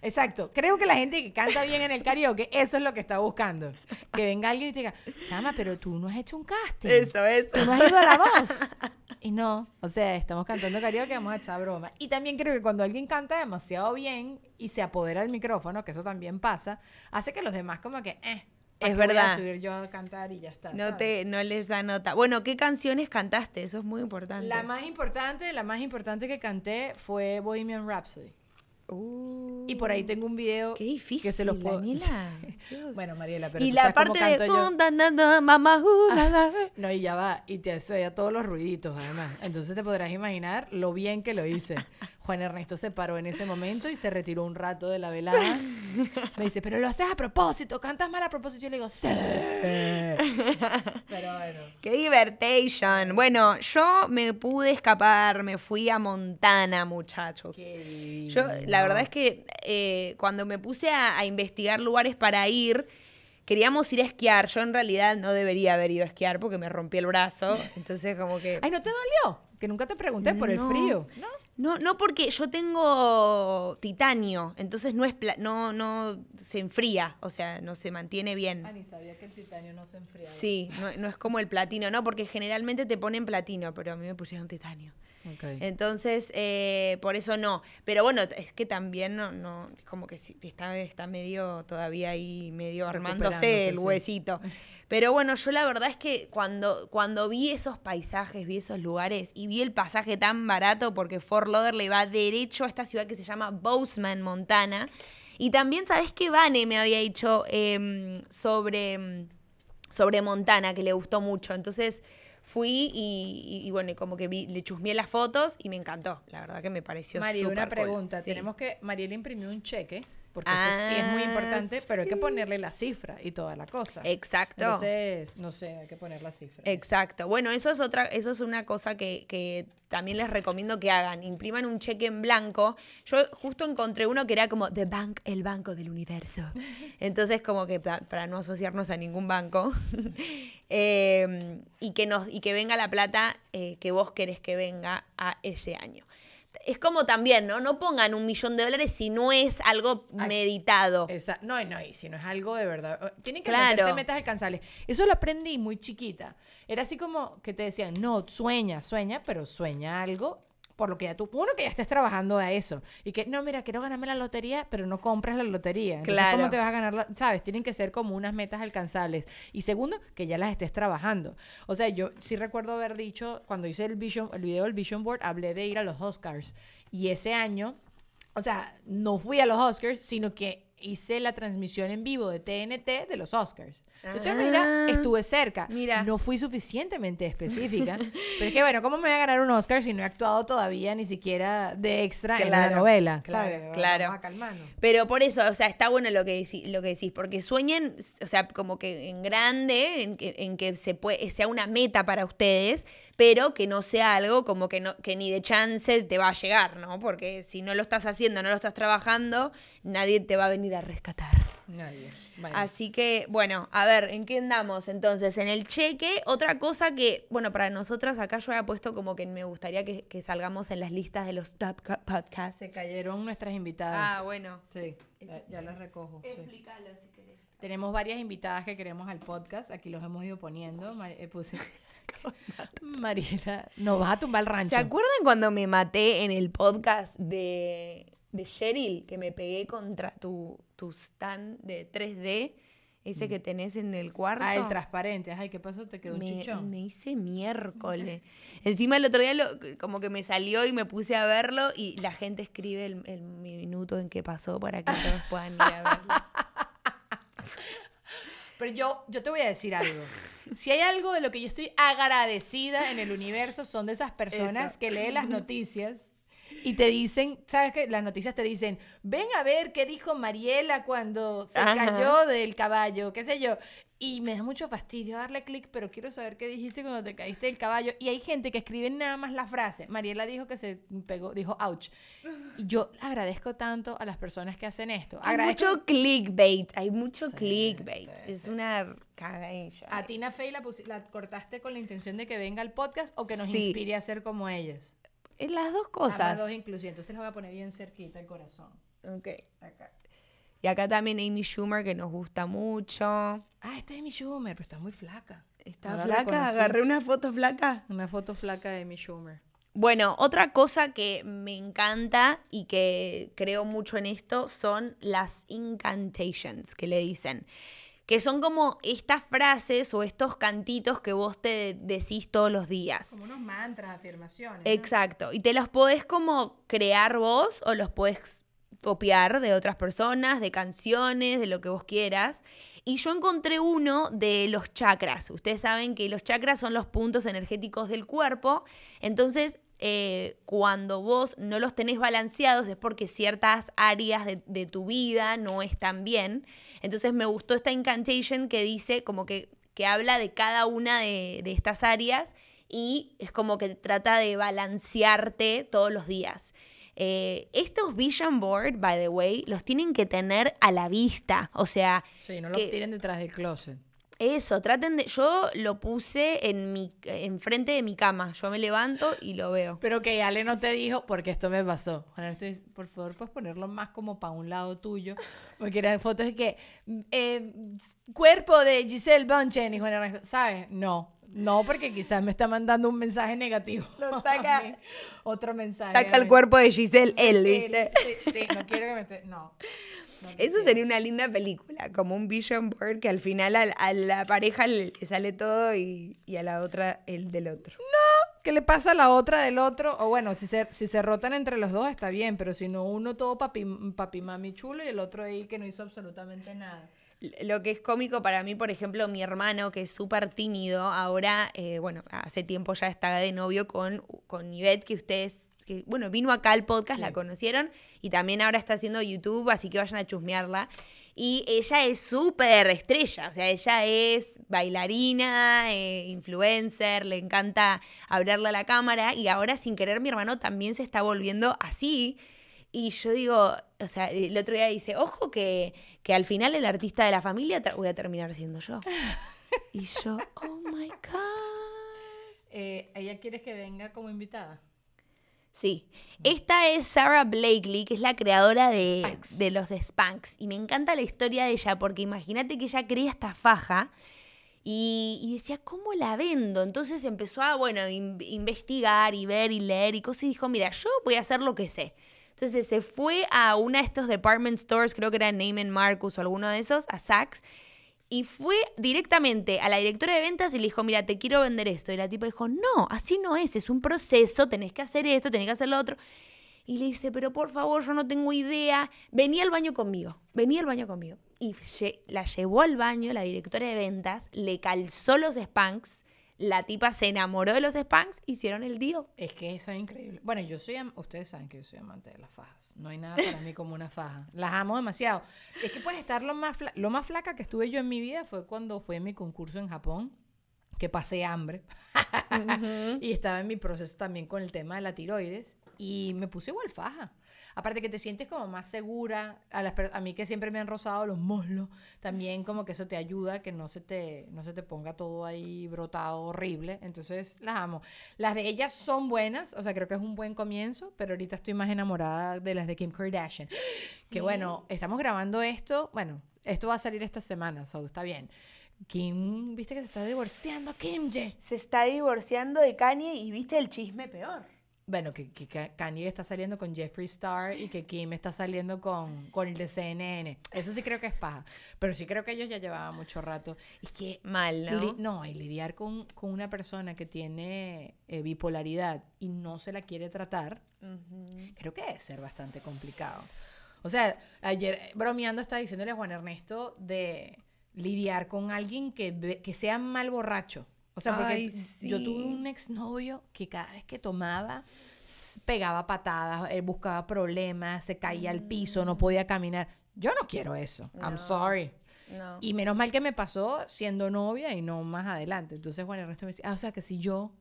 Exacto. Creo que la gente que canta bien en el karaoke, eso es lo que está buscando. Que venga alguien y te diga, chama, pero tú no has hecho un casting. Eso es. Tú no has ido a la voz. Y no, o sea, estamos cantando karaoke, vamos a echar broma. Y también creo que cuando alguien canta demasiado bien y se apodera del micrófono, que eso también pasa, hace que los demás como que, eh, es verdad. yo a cantar y ya está. No, no les da nota. Bueno, ¿qué canciones cantaste? Eso es muy importante. La más importante, la más importante que canté fue Bohemian Rhapsody. Uh. y por ahí tengo un video que se los puedo. bueno, Mariela, pero y la parte de uh, ah, no, y ya va, y te hace ya todos los ruiditos además. Entonces te podrás imaginar lo bien que lo hice. Juan Ernesto se paró en ese momento y se retiró un rato de la velada. Me dice, pero lo haces a propósito, cantas mal a propósito. Yo le digo, sí. pero bueno. Qué divertation. Bueno, yo me pude escapar, me fui a Montana, muchachos. Qué yo, la verdad es que eh, cuando me puse a, investigar lugares para ir, queríamos ir a esquiar. Yo en realidad no debería haber ido a esquiar porque me rompí el brazo. Entonces, como que. Ay, ¿no te dolió? Que nunca te pregunté por el frío. No. No, no porque yo tengo titanio, entonces no es no no se enfría, o sea, no se mantiene bien. Ah, ni sabía que el titanio no se enfría. Sí, no, no, es como el platino, no, porque generalmente te ponen platino, pero a mí me pusieron titanio. Entonces, eh, por eso no. Pero bueno, es que también no, no como que está, está medio todavía ahí, medio armándose el huesito. Pero bueno, yo la verdad es que cuando, cuando vi esos paisajes, vi esos lugares y vi el pasaje tan barato porque Fort le va derecho a esta ciudad que se llama Bozeman, Montana. Y también, ¿sabes qué? Vane me había dicho em, sobre, sobre Montana, que le gustó mucho. Entonces fui y, bueno, como que vi, le chusmeé las fotos y me encantó. La verdad que me pareció María, una pregunta. Tenemos que, que, le imprimió un cheque porque pues, sí es muy ah, importante, pero hay que ponerle la cifra y toda la cosa. Exacto. Entonces, no sé, hay que poner la cifra. Exacto. Bueno, eso es otra, eso es una cosa que, también les recomiendo que hagan. Impriman un cheque en blanco. Yo justo encontré uno que era como The Bank, el banco del universo. Entonces, como que para, no asociarnos a ningún banco. Em, y que nos, y que venga la plata eh, que vos querés que venga a ese año es como también, ¿no? No pongan un millón de dólares si no es algo meditado. no, no, y si no es algo de verdad. Tienen que claro. metas alcanzables. Eso lo aprendí muy chiquita. Era así como que te decían, no, sueña, sueña, pero sueña algo por lo que ya tú, uno que ya estés trabajando a eso y que no, mira, quiero ganarme la lotería, pero no compras la lotería. claro. ¿Cómo te vas a ganar? ¿Sabes? Tienen que ser como unas metas alcanzables. Y segundo, que ya las estés trabajando. O sea, yo sí recuerdo haber dicho, cuando hice el, vision, el video del Vision Board, hablé de ir a los Oscars. Y ese año, o sea, no fui a los Oscars, sino que hice la transmisión en vivo de TNT de los Oscars. Entonces mira, ah. estuve cerca. No fui suficientemente específica. pero es que, bueno, ¿cómo me voy a ganar un Oscar si no he actuado todavía ni siquiera de extra en la novela? Claro, pero por eso, o sea, está bueno lo que, lo que decís, porque sueñen, o sea, como que en grande, en que, en que se sea una meta para ustedes, pero que no sea algo como que, no, que ni de chance te va a llegar, ¿no? Porque si no lo estás haciendo, no lo estás trabajando, nadie te va a venir a rescatar. Nadie. Así que, bueno, a ver, ¿en qué andamos entonces? En el cheque, otra cosa que, bueno, para nosotras acá yo había puesto como que me gustaría que, salgamos en las listas de los top podcasts. Se cayeron nuestras invitadas. Ah, bueno. Sí, ya, las recojo. Explícalo si querés. Tenemos varias invitadas que queremos al podcast, aquí los hemos ido poniendo. Eh, Mariela, nos vas a tumbar el rancho. ¿Se acuerdan cuando me maté en el podcast de de Cheryl que me pegué contra tu, tu stand de 3D, ese mm. que tenés en el cuarto. Ah, el transparente. Ay, ¿qué pasó? ¿Te quedó un chichón? Me hice miércoles. Encima el otro día como que me salió y me puse a verlo y la gente escribe el, minuto en que pasó para que todos puedan ir a verlo. Pero yo, yo te voy a decir algo. Si hay algo de lo que yo estoy agradecida en el universo, son de esas personas que leen las noticias y te dicen, ¿sabes qué? Las noticias te dicen, ven a ver qué dijo Mariela cuando se cayó del caballo, qué sé yo. Y me da mucho fastidio darle clic, pero quiero saber qué dijiste cuando te caíste del caballo. Y hay gente que escribe nada más la frase. Mariela dijo que se pegó, dijo ouch. Y yo agradezco tanto a las personas que hacen esto. Hay mucho clickbait, hay mucho clickbait. es una cagadilla. A Tina Fey la, la, cortaste con la intención de que venga al podcast o que nos inspire a ser como ellas. En las dos cosas. Las dos inclusive. Entonces las voy a poner bien cerquita el corazón. Ok. Acá. Y acá también Amy Schumer, que nos gusta mucho. Ah, esta Amy Schumer, pero está muy flaca. Está flaca, agarré una foto flaca. Una foto flaca de Amy Schumer. Bueno, otra cosa que me encanta y que creo mucho en esto son las incantations que le dicen que son como estas frases o estos cantitos que vos te decís todos los días. Como unos mantras, afirmaciones. Exacto, y te los podés como crear vos o los podés copiar de otras personas, de canciones, de lo que vos quieras. Y yo encontré uno de los chakras. Ustedes saben que los chakras son los puntos energéticos del cuerpo. Entonces, eh, cuando vos no los tenés balanceados es porque ciertas áreas de, tu vida no están bien. Entonces me gustó esta incantation que dice, como que, que habla de cada una de, estas áreas y es como que trata de balancearte todos los días. Eh, estos vision board, by the way, los tienen que tener a la vista. O sea. Sí, no los tienen detrás del closet. Eso, traten de. Yo lo puse en mi, enfrente de mi cama. Yo me levanto y lo veo. Pero que Ale no te dijo, porque esto me pasó. por favor, puedes ponerlo más como para un lado tuyo. Porque eran fotos que. Eh, cuerpo de Giselle Bunchen y Juan Ernesto. ¿Sabes? No. No, porque quizás me está mandando un mensaje negativo. Lo saca. Otro mensaje. Saca el cuerpo de Giselle, él, ¿viste? Sí, sí, no quiero que me esté. No. Eso sería una linda película, como un vision board que al final a, la pareja le sale todo y, a la otra el del otro. No, ¿qué le pasa a la otra del otro. O bueno, si se, si se rotan entre los dos está bien, pero si no, uno todo papi, papi mami chulo y el otro ahí que no hizo absolutamente nada lo que es cómico para mí, por ejemplo, mi hermano, que es súper tímido, ahora, eh, bueno, hace tiempo ya está de novio con, con Ivette, que ustedes que, bueno, vino acá al podcast, la conocieron, y también ahora está haciendo YouTube, así que vayan a chusmearla. Y ella es súper estrella, o sea, ella es bailarina, eh, influencer, le encanta hablarle a la cámara, y ahora sin querer mi hermano también se está volviendo así. Y yo digo, o sea, el otro día dice, ojo que, que al final el artista de la familia voy a terminar siendo yo. y yo, oh my God. Eh, ¿Ella quieres que venga como invitada? Sí. Esta es Sarah Blakely, que es la creadora de, los Spanks. Y me encanta la historia de ella, porque imagínate que ella creía esta faja y, decía, ¿cómo la vendo? Entonces empezó a, bueno, investigar y ver y leer y cosas. Y dijo, mira, yo voy a hacer lo que sé. Entonces se fue a una de estos department stores, creo que era Neiman Marcus o alguno de esos, a Saks y fue directamente a la directora de ventas y le dijo, mira, te quiero vender esto. Y la tipo dijo, no, así no es, es un proceso, tenés que hacer esto, tenés que hacer lo otro. Y le dice, pero por favor, yo no tengo idea. Vení al baño conmigo, vení al baño conmigo. Y la llevó al baño la directora de ventas, le calzó los spanks la tipa se enamoró de los Spanks, hicieron el Dio. Es que eso es increíble. Bueno, yo soy, ustedes saben que yo soy amante de las fajas. No hay nada para mí como una faja. Las amo demasiado. Es que puedes estar lo más, lo más flaca que estuve yo en mi vida fue cuando fue mi concurso en Japón que pasé hambre y estaba en mi proceso también con el tema de la tiroides y me puse igual faja. Aparte que te sientes como más segura, a, las, a mí que siempre me han rozado los muslos, también como que eso te ayuda, que no se te, no se te ponga todo ahí brotado, horrible. Entonces las amo. Las de ellas son buenas, o sea, creo que es un buen comienzo, pero ahorita estoy más enamorada de las de Kim Kardashian. Que bueno, estamos grabando esto, bueno, esto va a salir esta semana, so está bien. Kim, viste que se está divorciando, Kim Ye. Se está divorciando de Kanye y viste el chisme peor bueno, que, que, Kanye está saliendo con Jeffree Star y que Kim está saliendo con, el de CNN. Eso sí creo que es paja. Pero sí creo que ellos ya llevaban mucho rato. Y que. Mal, ¿no? no, y lidiar con, una persona que tiene eh, bipolaridad y no se la quiere tratar, creo que es ser bastante complicado. O sea, ayer bromeando estaba diciéndole a Juan Ernesto de lidiar con alguien que, que sea mal borracho. O sea, porque yo tuve un exnovio que cada vez que tomaba pegaba patadas, eh, buscaba problemas, se caía al piso, no podía mm. caminar. Yo no quiero eso. I'm sorry. No. Y menos mal que me pasó siendo novia y no más adelante. Entonces, bueno, el resto me decía, ah, o sea que si yo,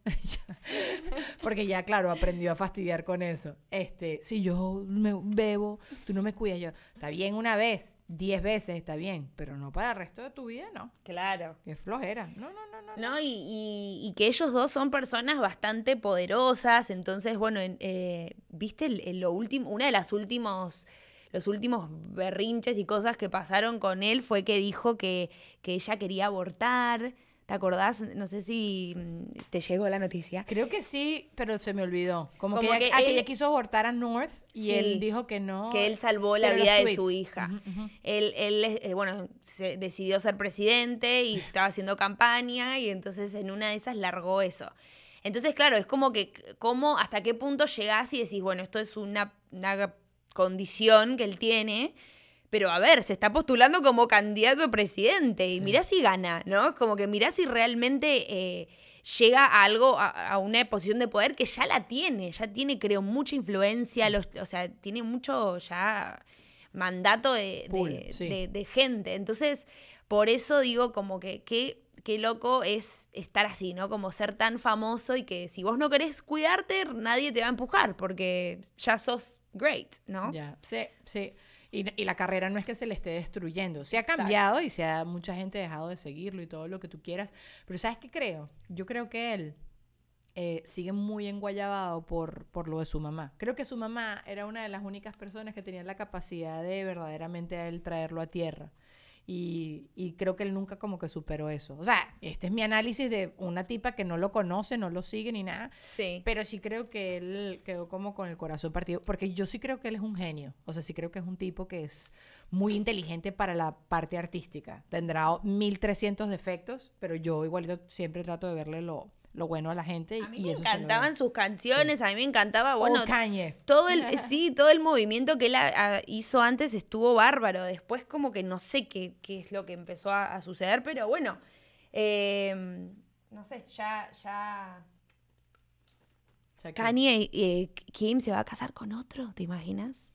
porque ya, claro, aprendió a fastidiar con eso. Este, si yo me bebo, tú no me cuidas. Yo, está bien una vez, 10 veces está bien, pero no para el resto de tu vida, no. Claro. Qué flojera. No, no, no, no. No, y, que ellos dos son personas bastante poderosas. Entonces, bueno, eh, viste lo último, una de las últimos los últimos berrinches y cosas que pasaron con él fue que dijo que, que ella quería abortar ¿Te acordás? No sé si mm, te llegó la noticia. Creo que sí, pero se me olvidó. Como, que, ah, ella, quiso abortar a North y él dijo que no. Que él salvó la vida de su hija. Él, él eh, bueno, se decidió ser presidente y estaba haciendo campaña y entonces en una de esas largó eso. Entonces, claro, es como que, ¿cómo, hasta qué punto llegás y decís, bueno, esto es una, una condición que él tiene, pero a ver, se está postulando como candidato a presidente y mirá si gana, ¿no? como que mirá si realmente eh, llega a algo, a, una posición de poder que ya la tiene, ya tiene, creo, mucha influencia, los, o sea, tiene mucho ya mandato de, gente. Entonces, por eso digo como que, qué loco es estar así, ¿no? Como ser tan famoso y que si vos no querés cuidarte, nadie te va a empujar porque ya sos great, ¿no? Ya, sí, sí. Y, la carrera no es que se le esté destruyendo. Se ha cambiado y se ha mucha gente ha dejado de seguirlo y todo lo que tú quieras. Pero ¿sabes qué creo? Yo creo que él eh, sigue muy enguayabado por, por lo de su mamá. Creo que su mamá era una de las únicas personas que tenía la capacidad de verdaderamente a él traerlo a tierra. Y, creo que él nunca como que superó eso. O sea, este es mi análisis de una tipa que no lo conoce, no lo sigue ni nada. Sí. Pero sí creo que él quedó como con el corazón partido, porque yo sí creo que él es un genio. O sea, sí creo que es un tipo que es muy inteligente para la parte artística. Tendrá 1300 defectos, pero yo igualito siempre trato de verle lo, lo bueno a la gente. A mí y me encantaban sus canciones, a mí me encantaba, bueno, todo el, sí, todo el movimiento que él hizo antes estuvo bárbaro, después como que no sé qué, qué es lo que empezó a, suceder, pero bueno, em, no sé, ya, ya... Kanye eh, Kim se va a casar con otro, ¿te imaginas?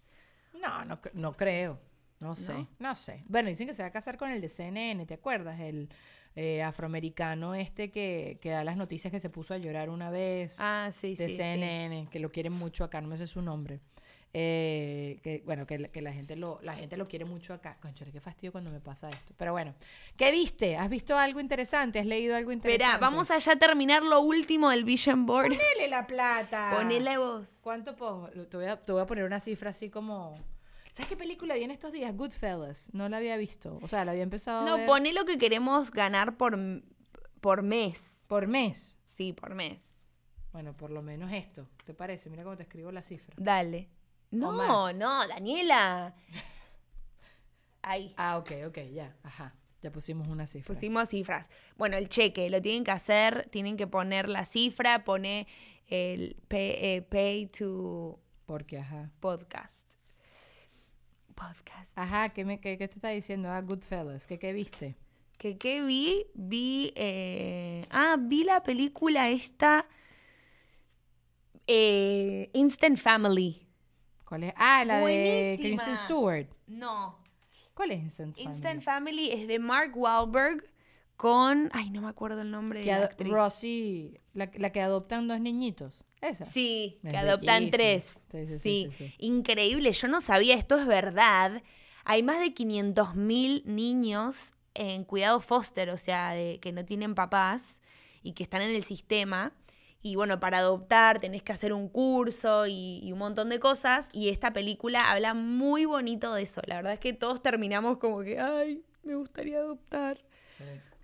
No, no, no creo. No sé, ¿No? sé. Bueno, dicen que se va a casar con el de CNN, ¿te acuerdas? El, eh, afroamericano este que, que, da las noticias que se puso a llorar una vez. Ah, sí, de sí, CNN, que lo quieren mucho acá, no sé su nombre. Eh, que bueno, que, la gente lo, la gente lo quiere mucho acá. Conchore, qué fastidio cuando me pasa esto. Pero bueno, ¿qué viste? ¿Has visto algo interesante? ¿Has leído algo interesante? Espera, vamos allá a terminar lo último del Vision Board. Ponele la plata. Ponele vos. ¿Cuánto? Te voy, a, te voy a poner una cifra así como ¿Sabes qué película vi en estos días? Goodfellas. No la había visto. O sea, la había empezado. No, pone lo que queremos ganar por, por mes. ¿Por mes? Sí, por mes. Bueno, por lo menos esto. ¿Te parece? Mira cómo te escribo la cifra. Dale. No, no, Daniela. Ahí. Ah, ok, ok, ya. Ajá. Ya pusimos una cifra. Pusimos cifras. Bueno, el cheque lo tienen que hacer, tienen que poner la cifra, pone el pay, eh, pay to. Porque, ajá. Podcast podcast. Ajá, ¿qué, me, qué, te está diciendo? Ah, Goodfellas, ¿qué, qué viste? ¿Qué, qué vi? Vi. Eh... ah, vi la película esta. Eh, Instant Family. ¿Cuál es? Ah, la de Kristen Stewart. No. ¿Cuál es Instant Family? Instant Family es de Mark Wahlberg con. Ay, no me acuerdo el nombre de la actriz. la, la, que adoptan dos niñitos. Sí, que adoptan tres. Sí, Increíble, yo no sabía, esto es verdad. Hay más de 500.000 niños en cuidado foster, o sea, que no tienen papás y que están en el sistema. Y bueno, para adoptar tenés que hacer un curso y, un montón de cosas. Y esta película habla muy bonito de eso. La verdad es que todos terminamos como que, ay, me gustaría adoptar.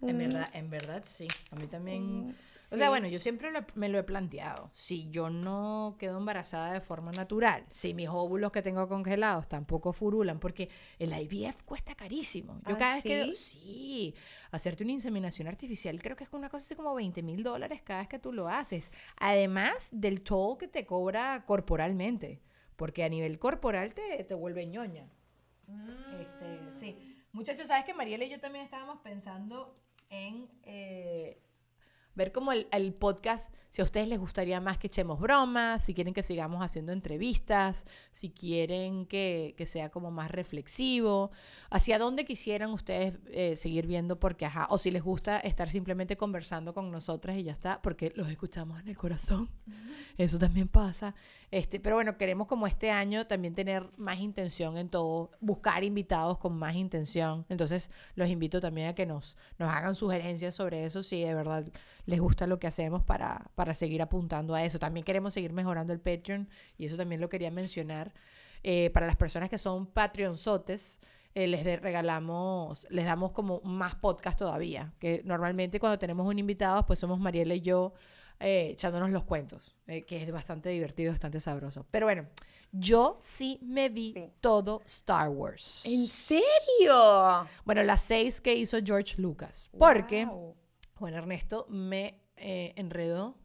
En, mm. verdad, en verdad sí. A mí también mm. O sea, bueno, yo siempre me lo he planteado. Si yo no quedo embarazada de forma natural, si mis óvulos que tengo congelados tampoco furulan, porque el IVF cuesta carísimo. Yo ah, cada vez que... Sí, hacerte una inseminación artificial creo que es una cosa así como 20 mil dólares cada vez que tú lo haces. Además del toll que te cobra corporalmente, porque a nivel corporal te, te vuelve ñoña. Mm. Este, sí. Muchachos, ¿sabes que Mariela y yo también estábamos pensando en... Eh, ver cómo el, podcast, si a ustedes les gustaría más que echemos bromas, si quieren que sigamos haciendo entrevistas, si quieren que, sea como más reflexivo, hacia dónde quisieran ustedes eh, seguir viendo, porque ajá, o si les gusta estar simplemente conversando con nosotras y ya está, porque los escuchamos en el corazón, eso también pasa. Este, pero bueno, queremos como este año también tener más intención en todo, buscar invitados con más intención. Entonces los invito también a que nos, nos hagan sugerencias sobre eso, si de verdad les gusta lo que hacemos para, para seguir apuntando a eso. También queremos seguir mejorando el Patreon y eso también lo quería mencionar. Eh, para las personas que son Patreonzotes, eh, les regalamos, les damos como más podcast todavía. Que normalmente cuando tenemos un invitado, pues somos Mariela y yo eh, echándonos los cuentos, eh, que es bastante divertido, bastante sabroso. Pero bueno, yo sí me vi todo Star Wars. ¿En serio? Bueno, las seis que hizo George Lucas, porque Juan Ernesto me eh, enredó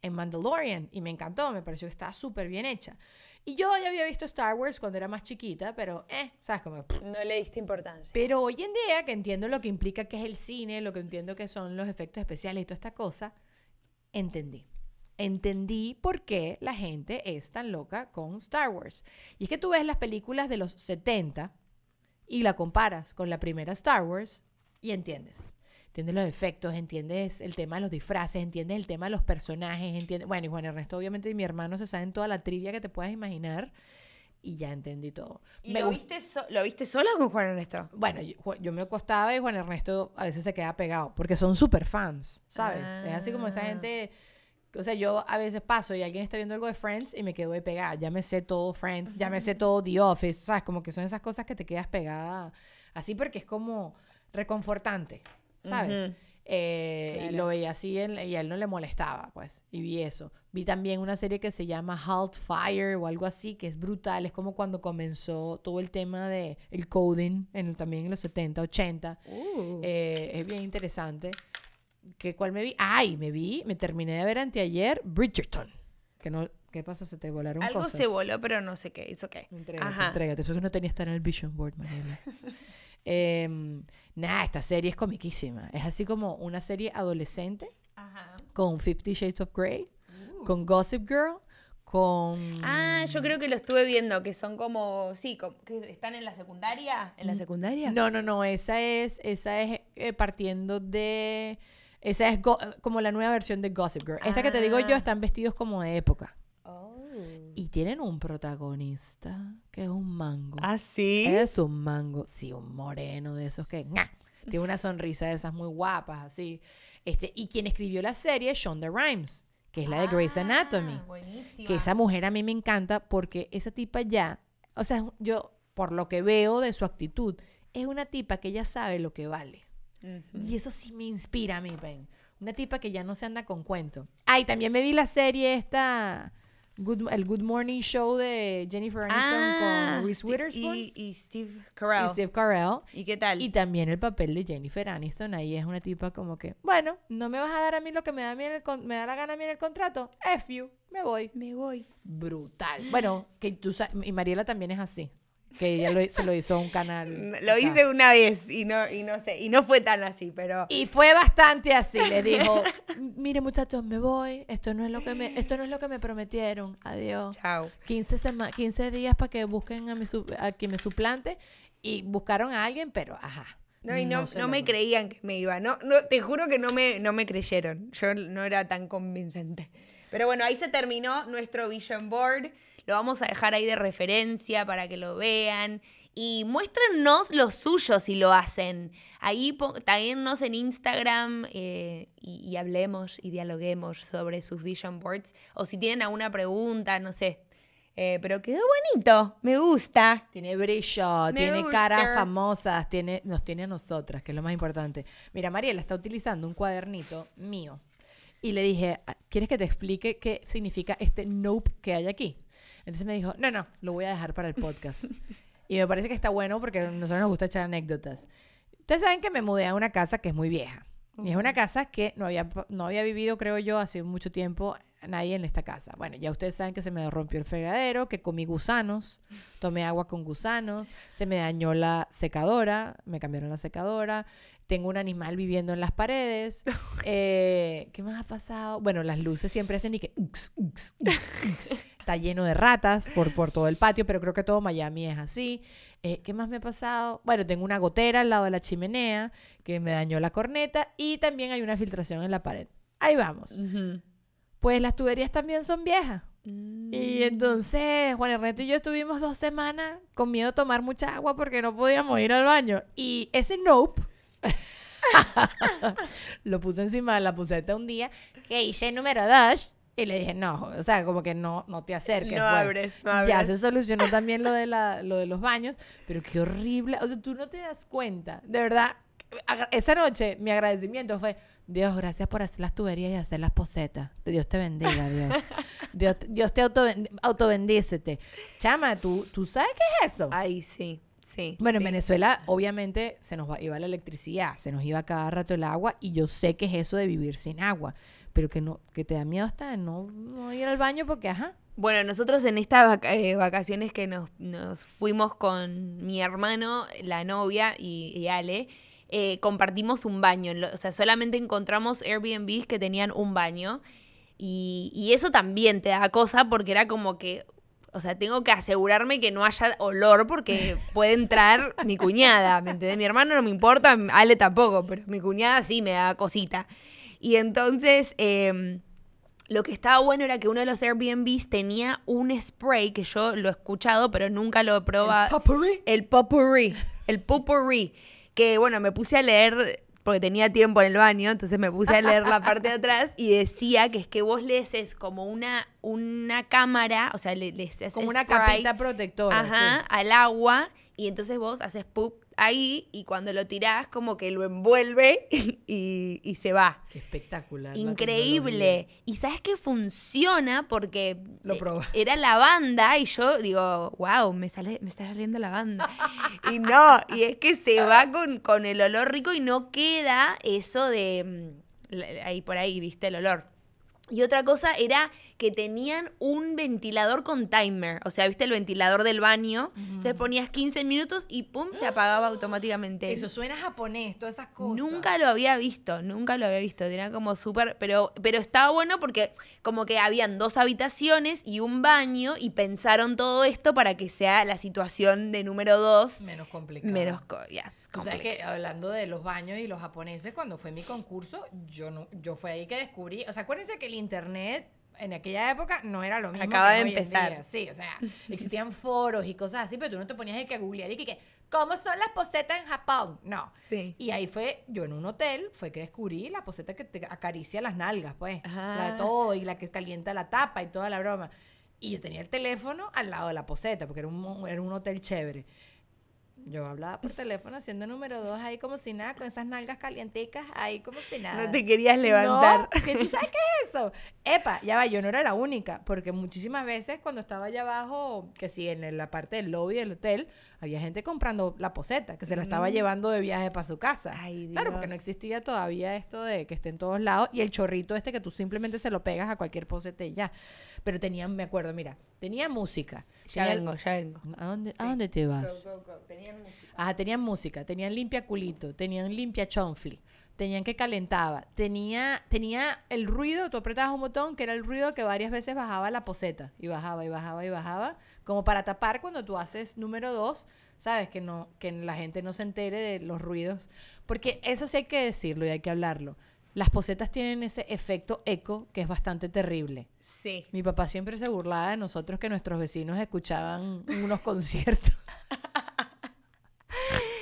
en Mandalorian y me encantó, me pareció que estaba súper bien hecha. Y yo ya había visto Star Wars cuando era más chiquita, pero, eh, ¿sabes cómo? No le diste importancia. Pero hoy en día, que entiendo lo que implica que es el cine, lo que entiendo que son los efectos especiales y toda esta cosa, entendí. Entendí por qué la gente es tan loca con Star Wars. Y es que tú ves las películas de los 70 y la comparas con la primera Star Wars y entiendes. Entiendes los efectos, entiendes el tema de los disfraces, entiendes el tema de los personajes, entiendes... Bueno, y Juan Ernesto obviamente y mi hermano se saben toda la trivia que te puedas imaginar y ya entendí todo. lo, viste solo con Juan Ernesto? Bueno, yo, me acostaba y Juan Ernesto a veces se queda pegado, porque son súper fans, ¿sabes? Es así como esa ah. gente... O sea, yo a veces paso y alguien está viendo algo de Friends y me quedo ahí pegada. Ya me sé todo Friends, ya me sé todo The Office, ¿sabes? Como que son esas cosas que te quedas pegada así porque es como reconfortante, ¿sabes? Eh, y lo veía así y a él no le molestaba, pues, y vi eso. Vi también una serie que se llama Halt Fire o algo así, que es brutal. Es como cuando comenzó todo el tema de el coding en, también en los 70, 80. Uh. Eh, es bien interesante. ¿Qué, ¿Cuál me vi? Ay, me vi, me terminé de ver anteayer Bridgerton. Que no, ¿Qué pasó? Se te volaron Algo se voló, pero no sé qué. It's okay. Eso que no tenía estar en el vision board, Mariela. Em, nada, esta serie es comiquísima. Es así como una serie adolescente con Fifty Shades of Grey con Gossip Girl, con... Ah, yo creo que lo estuve viendo, que son como, sí, que están en la secundaria. ¿En la secundaria? No, no, no, esa es, esa es eh, partiendo de... Esa es eh, como la nueva versión de Gossip Girl. Esta que te digo yo, ah. están vestidos como de época. Oh. Y tienen un protagonista que es un mango. ¿Ah, sí? Es un mango, sí, un moreno de esos que... Tiene una sonrisa de esas muy guapas, así. Este, y quien escribió la serie es Shonda Rhimes que es la de Grey's ah, Anatomy. Que esa mujer a mí me encanta porque esa tipa ya, o sea, yo por lo que veo de su actitud, es una tipa que ya sabe lo que vale. Y eso sí me inspira a mí, Ben. Una tipa que ya no se anda con cuento. Ay, también me vi la serie esta el Good Morning Show de Jennifer Aniston con ah, Reese Witherspoon. Y, Steve Carell. Y Steve Carell. ¿Y qué tal? Y también el papel de Jennifer Aniston. Ahí es una tipa como que, bueno, no me vas a dar a mí lo que me da, a mí el me da la gana a mí en el contrato. F you, me voy. Me voy. Brutal. Bueno, que tú y Mariela también es así que ya se lo hizo a un canal. Lo hice una vez y no, y no sé, y no fue tan así, pero... Y fue bastante así, le dijo, mire muchachos, me voy, esto no es lo que me, esto no es lo que me prometieron, adiós. Chao. 15, 15 días para que busquen a, mi a quien me suplante y buscaron a alguien, pero ajá. No, y no, no me creían que me iba, no, no, te juro que no me, no me creyeron, yo no era tan convincente. Pero bueno, ahí se terminó nuestro vision board. Lo vamos a dejar ahí de referencia para que lo vean. Y muéstrenos los suyos si lo hacen. Ahí taguennos en Instagram eh, y, hablemos y dialoguemos sobre sus vision boards. O si tienen alguna pregunta, no sé. Eh, pero quedó bonito, me gusta. Tiene brillo, tiene caras famosas, tiene, nos tiene a nosotras, que es lo más importante. Mira, Mariela está utilizando un cuadernito mío. Y le dije, ah, ¿quieres que te explique qué significa este nope que hay aquí? Entonces me dijo, no, no, lo voy a dejar para el podcast. y me parece que está bueno porque a nosotros nos gusta echar anécdotas. Ustedes saben que me mudé a una casa que es muy vieja. Y es una casa que no había, no había vivido, creo yo, hace mucho tiempo nadie en esta casa. Bueno, ya ustedes saben que se me rompió el fregadero, que comí gusanos, tomé agua con gusanos, se me dañó la secadora, me cambiaron la secadora, tengo un animal viviendo en las paredes. Eh, ¿Qué más ha pasado? Bueno, las luces siempre hacen y que... Está lleno de ratas por, por todo el patio, pero creo que todo Miami es así. Eh, ¿Qué más me ha pasado? Bueno, tengo una gotera al lado de la chimenea que me dañó la corneta y también hay una filtración en la pared. Ahí vamos. Pues las tuberías también son viejas. Y mm. entonces Juan Ernesto y yo estuvimos dos semanas con miedo a tomar mucha agua porque no podíamos ir al baño. Y ese nope lo puse encima de la poceta un día que hice número dos y le dije, no, o sea, como que no, no te acerques. No abres, no abres. Ya se solucionó también lo de, la, lo de los baños, pero qué horrible. O sea, tú no te das cuenta. De verdad, esa noche mi agradecimiento fue, Dios, gracias por hacer las tuberías y hacer las posetas. Dios te bendiga, Dios. Dios, Dios te auto Chama, ¿tú, ¿tú sabes qué es eso? Ay, sí. Bueno, en Venezuela obviamente se nos iba la electricidad, se nos iba cada rato el agua y yo sé que es eso de vivir sin agua, pero que no que te da miedo hasta no, ir al baño porque ajá. Bueno, nosotros en estas eh, vacaciones que nos, fuimos con mi hermano, la novia y, Ale, eh, compartimos un baño. O sea, solamente encontramos Airbnbs que tenían un baño. Y, y, eso también te da cosa porque era como que o sea, tengo que asegurarme que no haya olor porque puede entrar mi cuñada, ¿me entendés? Mi hermano no me importa, Ale tampoco, pero mi cuñada sí me da cosita. Y entonces, em, lo que estaba bueno era que uno de los Airbnbs tenía un spray que yo lo he escuchado, pero nunca lo he probado. ¿El potpourri? El potpourri. El Que bueno, me puse a leer porque tenía tiempo en el baño, entonces me puse a leer la parte de atrás y decía que es que vos lees es como una, una cámara, o sea, le, le haces como una capita protectora ajá, al agua y entonces vos haces poop ahí y cuando lo tirás como que lo envuelve y, se va. Qué espectacular. Increíble. Y sabes que funciona porque lo eh, era lavanda y yo digo, wow, me, sale, me está saliendo lavanda. y no, y es que se va con, con el olor rico y no queda eso de mm, ahí por ahí, viste el olor. Y otra cosa era que tenían un ventilador con timer. O sea, viste el ventilador del baño. Entonces ponías 15 minutos y pum, se apagaba automáticamente. Eso suena japonés, todas esas cosas. Nunca lo había visto, nunca lo había visto. Era como súper. Pero, pero estaba bueno porque como que habían dos habitaciones y un baño y pensaron todo esto para que sea la situación de número dos. Menos complicado. Menos. complicado, O sea, que hablando de los baños y los japoneses, cuando fue mi concurso, yo, no, yo fue ahí que descubrí. O sea, acuérdense que el internet en aquella época no era lo mismo. Acaba de empezar. En Sí, o sea, existían foros y cosas así, pero tú no te ponías el que googlear y que, ¿cómo son las posetas en Japón? No. Sí. Y ahí fue, yo en un hotel, fue que descubrí la poseta que te acaricia las nalgas, pues. La de ah. todo y la que calienta la tapa y toda la broma. Y yo tenía el teléfono al lado de la poseta, porque era un, era un hotel chévere. Yo hablaba por teléfono haciendo número dos ahí como si nada, con esas nalgas calientecas ahí como si nada. No te querías levantar. No, ¿que ¿Tú sabes qué es eso? Epa, ya va, yo no era la única, porque muchísimas veces cuando estaba allá abajo, que sí, en la parte del lobby del hotel, había gente comprando la poseta, que se la estaba llevando de viaje para su casa. claro, porque no existía todavía esto de que esté en todos lados y el chorrito este que tú simplemente se lo pegas a cualquier poseta y ya. Pero tenían, me acuerdo, mira, tenía música. Ya vengo, ya vengo. ¿A dónde, ¿a dónde te vas? Tenían música. Ajá, ah, tenían música, tenían limpia culito, tenían limpia chonfli tenían que calentaba, tenía, tenía el ruido, tú apretabas un botón que era el ruido que varias veces bajaba la poseta y bajaba y bajaba y bajaba, como para tapar cuando tú haces número dos, sabes que no que la gente no se entere de los ruidos, porque eso sí hay que decirlo y hay que hablarlo. Las posetas tienen ese efecto eco que es bastante terrible. Sí. Mi papá siempre se burlaba de nosotros que nuestros vecinos escuchaban unos conciertos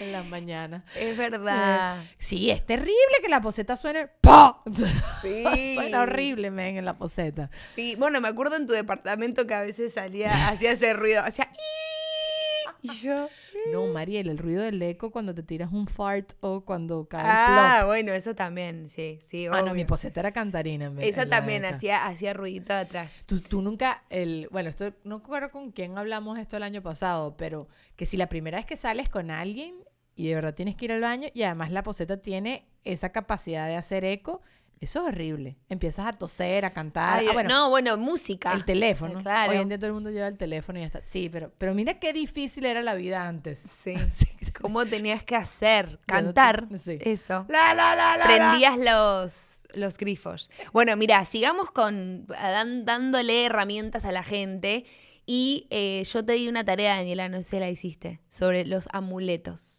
en las mañanas. Es verdad. sí, es terrible que la poseta suene. ¡Pah! Suena horrible, men, en la poseta. Sí, bueno, me acuerdo en tu departamento que a veces salía, hacía ese ruido, hacía. y no, mm". Mariel, el ruido del eco cuando te tiras un fart o cuando cae ah, bueno, eso también, sí, sí, Ah, no, mi poseta era cantarina. eso también, hacía, hacía ruidito atrás. Tú, nunca, el, bueno, esto, no recuerdo con quién hablamos esto el año pasado, pero que si la primera vez que sales con alguien y de verdad tienes que ir al baño y además la poseta tiene esa capacidad de hacer eco eso es horrible. Empiezas a toser, a cantar. Ah, bueno, no, bueno, música. El teléfono. Eh, claro. Hoy en día todo el mundo lleva el teléfono y ya está. Sí, pero, pero mira qué difícil era la vida antes. Sí. sí. ¿Cómo tenías que hacer? Cantar. Eso. La, Prendías los, los grifos. Bueno, mira, sigamos con dándole herramientas a la gente. Y eh, yo te di una tarea, Daniela, no sé si la hiciste, sobre los amuletos.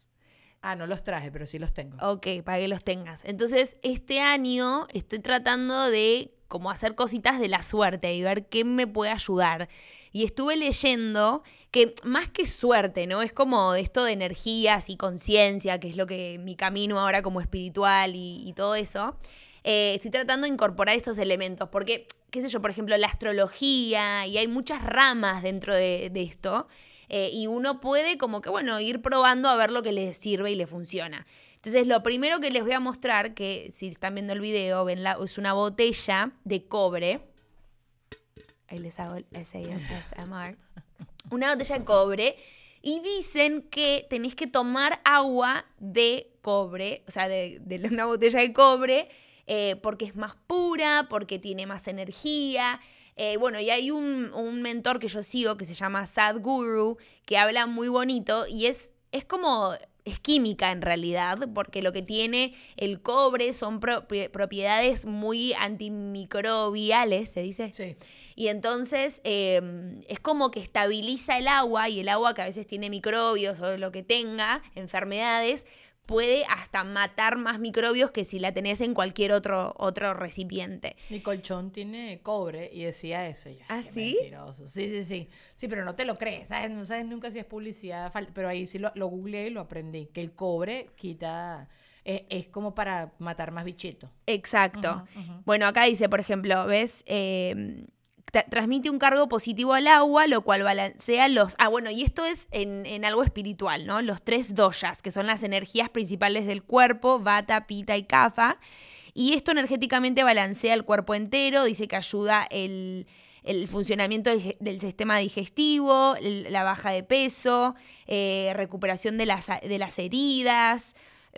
Ah, no los traje, pero sí los tengo. Ok, para que los tengas. Entonces, este año estoy tratando de como hacer cositas de la suerte y ver qué me puede ayudar. Y estuve leyendo que más que suerte, ¿no? Es como esto de energías y conciencia, que es lo que mi camino ahora como espiritual y, todo eso. Eh, estoy tratando de incorporar estos elementos, porque, qué sé yo, por ejemplo, la astrología, y hay muchas ramas dentro de, de esto. Eh, y uno puede como que, bueno, ir probando a ver lo que les sirve y le funciona. Entonces, lo primero que les voy a mostrar, que si están viendo el video, ven es una botella de cobre. Ahí les hago el SMR. Una botella de cobre. Y dicen que tenéis que tomar agua de cobre, o sea, de, una botella de cobre, eh, porque es más pura, porque tiene más energía. Eh, bueno, y hay un, mentor que yo sigo que se llama Guru, que habla muy bonito y es, es como es química en realidad, porque lo que tiene el cobre son propiedades muy antimicrobiales, se dice. Sí. Y entonces em, es como que estabiliza el agua y el agua que a veces tiene microbios o lo que tenga, enfermedades, puede hasta matar más microbios que si la tenés en cualquier otro, otro recipiente. Mi colchón tiene cobre y decía eso. ya. ¿Ah, sí? Sí, sí, sí. Sí, pero no te lo crees, ¿sabes? No sabes nunca si es publicidad, pero ahí sí lo, googleé y lo aprendí, que el cobre quita... E-, es, como para matar más bichitos. Exacto. Bueno, acá dice, por ejemplo, ¿ves? Eh, transmite un cargo positivo al agua, lo cual balancea los... Ah, bueno, y esto es en, algo espiritual, ¿no? Los tres doyas, que son las energías principales del cuerpo, vata, pita y kafa. Y esto energéticamente balancea el cuerpo entero, dice que ayuda el, funcionamiento del, sistema digestivo, la baja de peso, eh, recuperación de las heridas,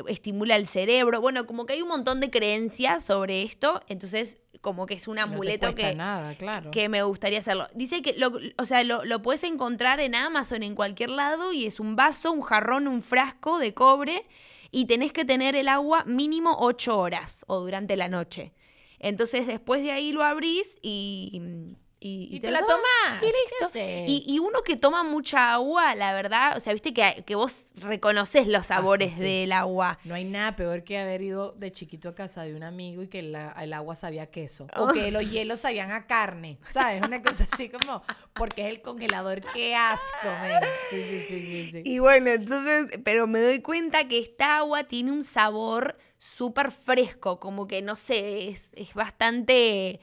estimula el cerebro. Bueno, como que hay un montón de creencias sobre esto, entonces como que es un amuleto que, nada, que me gustaría hacerlo. Dice que lo, o sea, lo, lo puedes encontrar en Amazon, en cualquier lado, y es un vaso, un jarrón, un frasco de cobre, y tenés que tener el agua mínimo ocho horas o durante la noche. Entonces después de ahí lo abrís y mm, y, te, la tomas, y listo. Y, uno que toma mucha agua, la verdad, o sea, viste que, vos reconoces los ah, sabores del agua. No hay nada peor que haber ido de chiquito a casa de un amigo y que el agua sabía queso. O que los hielos sabían a carne, ¿sabes? Una cosa así como, porque es el congelador, qué asco, sí, Y bueno, entonces, pero me doy cuenta que esta agua tiene un sabor súper fresco, como que no sé, es bastante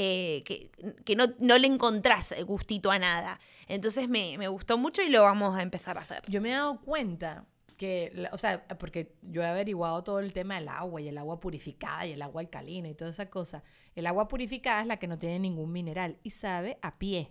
eh, que, no, le encontrás eh, gustito a nada. Entonces me, me gustó mucho y lo vamos a empezar a hacer. Yo me he dado cuenta que, o sea, porque yo he averiguado todo el tema del agua y el agua purificada y el agua alcalina y toda esa cosa. El agua purificada es la que no tiene ningún mineral y sabe a pie,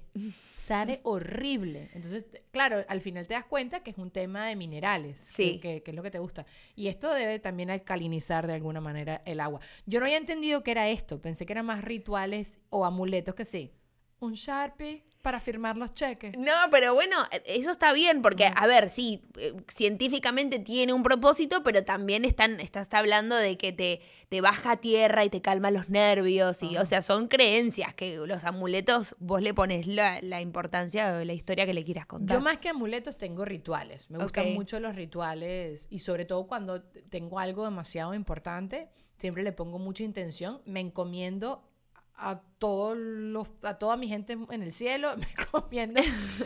sabe horrible. Entonces, claro, al final te das cuenta que es un tema de minerales, sí. que, es lo que te gusta. Y esto debe también alcalinizar de alguna manera el agua. Yo no había entendido que era esto, pensé que eran más rituales o amuletos que sí. Un Sharpie para firmar los cheques. No, pero bueno, eh, eso está bien, porque, a ver, sí, eh, científicamente tiene un propósito, pero también están, estás hablando de que te, baja a tierra y te calma los nervios. Y, O sea, son creencias que los amuletos, vos le pones la, importancia o la historia que le quieras contar. Yo más que amuletos tengo rituales. Me gustan mucho los rituales y sobre todo cuando tengo algo demasiado importante, siempre le pongo mucha intención. Me encomiendo a todos los, a toda mi gente en el cielo, me comiendo.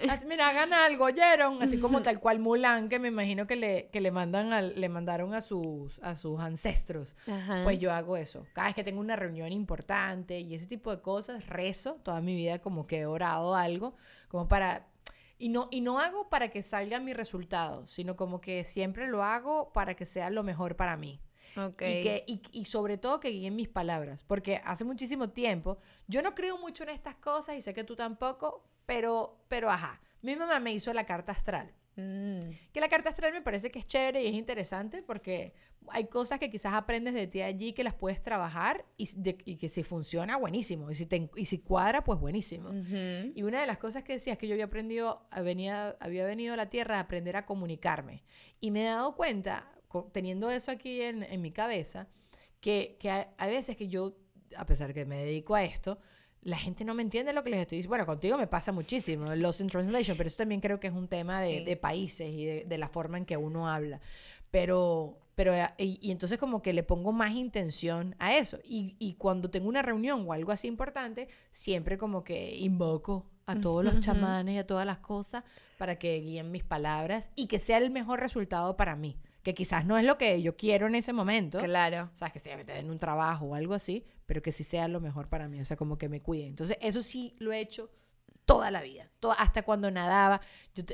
Así, mira, hagan algo, oyeron, así como tal cual Mulan, que me imagino que le, que le mandan le mandaron a sus, a sus ancestros. Pues yo hago eso. Cada vez que tengo una reunión importante y ese tipo de cosas, rezo toda mi vida como que he orado algo, como para y no, y no hago para que salga mi resultado, sino como que siempre lo hago para que sea lo mejor para mí. Y, que, y, sobre todo que guíen mis palabras, porque hace muchísimo tiempo, yo no creo mucho en estas cosas y sé que tú tampoco, pero, pero ajá, mi mamá me hizo la carta astral. Mm. Que la carta astral me parece que es chévere y es interesante porque hay cosas que quizás aprendes de ti allí que las puedes trabajar y, que si funciona, buenísimo. Y si, te, y si cuadra, pues buenísimo. Y una de las cosas que decías es que yo había aprendido, venía, había venido a la Tierra a aprender a comunicarme. Y me he dado cuenta, teniendo eso aquí en, en mi cabeza, que, que hay, veces que yo, a pesar que me dedico a esto, la gente no me entiende lo que les estoy diciendo. Bueno, contigo me pasa muchísimo, los in Translation, pero eso también creo que es un tema de, de países y de, la forma en que uno habla. Pero, pero y, entonces como que le pongo más intención a eso. Y, y cuando tengo una reunión o algo así importante, siempre como que invoco a todos los chamanes y a todas las cosas para que guíen mis palabras y que sea el mejor resultado para mí que quizás no es lo que yo quiero en ese momento. Claro. O sea, que si me te den un trabajo o algo así, pero que sí sea lo mejor para mí, o sea, como que me cuide. Entonces, eso sí lo he hecho toda la vida, hasta cuando nadaba.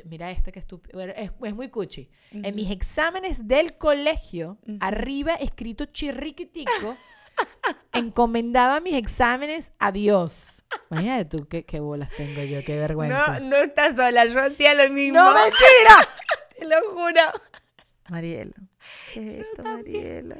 mira esta que estúpido, es, muy cuchi. En mis exámenes del colegio, arriba escrito chirriquitico, encomendaba mis exámenes a Dios. Imagínate tú qué, qué, bolas tengo yo, qué vergüenza. No, no estás sola, yo hacía lo mismo. ¡No, mentira! te lo juro. Mariela. yo, también,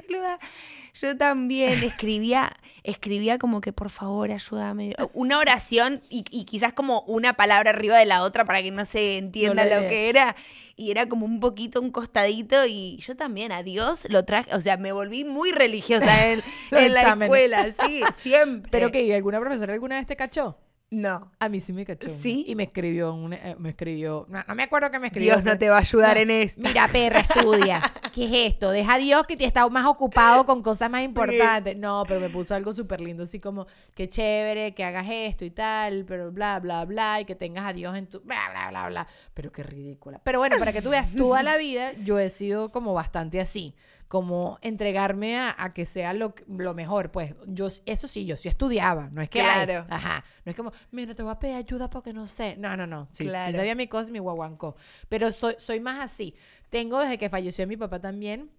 yo también escribía, escribía como que por favor ayúdame. Una oración y, quizás como una palabra arriba de la otra para que no se entienda lo, que era. Y era como un poquito, un costadito. Y yo también a Dios lo traje. O sea, me volví muy religiosa en, en la escuela, sí, siempre. ¿Pero qué? ¿Alguna profesora alguna vez te cachó? No. A mí sí me cachó. Sí. Y me escribió, eh, me escribió, no, me acuerdo que me escribió. Dios no te va a ayudar en esto. Mira, perra, estudia. ¿Qué es esto? Deja a Dios que te está más ocupado con cosas más importantes. No, pero me puso algo súper lindo, así como, que chévere que hagas esto y tal, pero bla, bla, bla, y que tengas a Dios en tu, bla, bla, bla, bla. Pero qué ridícula. Pero bueno, para que tú veas, toda la vida yo he sido como bastante así como entregarme a, que sea lo, lo, mejor. Pues yo, eso sí, yo sí estudiaba, no es que... Claro. ajá, no es como, mira, te voy a pedir ayuda porque no sé. No, no, no, sí, claro. Yo sabía mi cosa, mi guaguancó. Pero soy, soy más así. Tengo desde que falleció mi papá también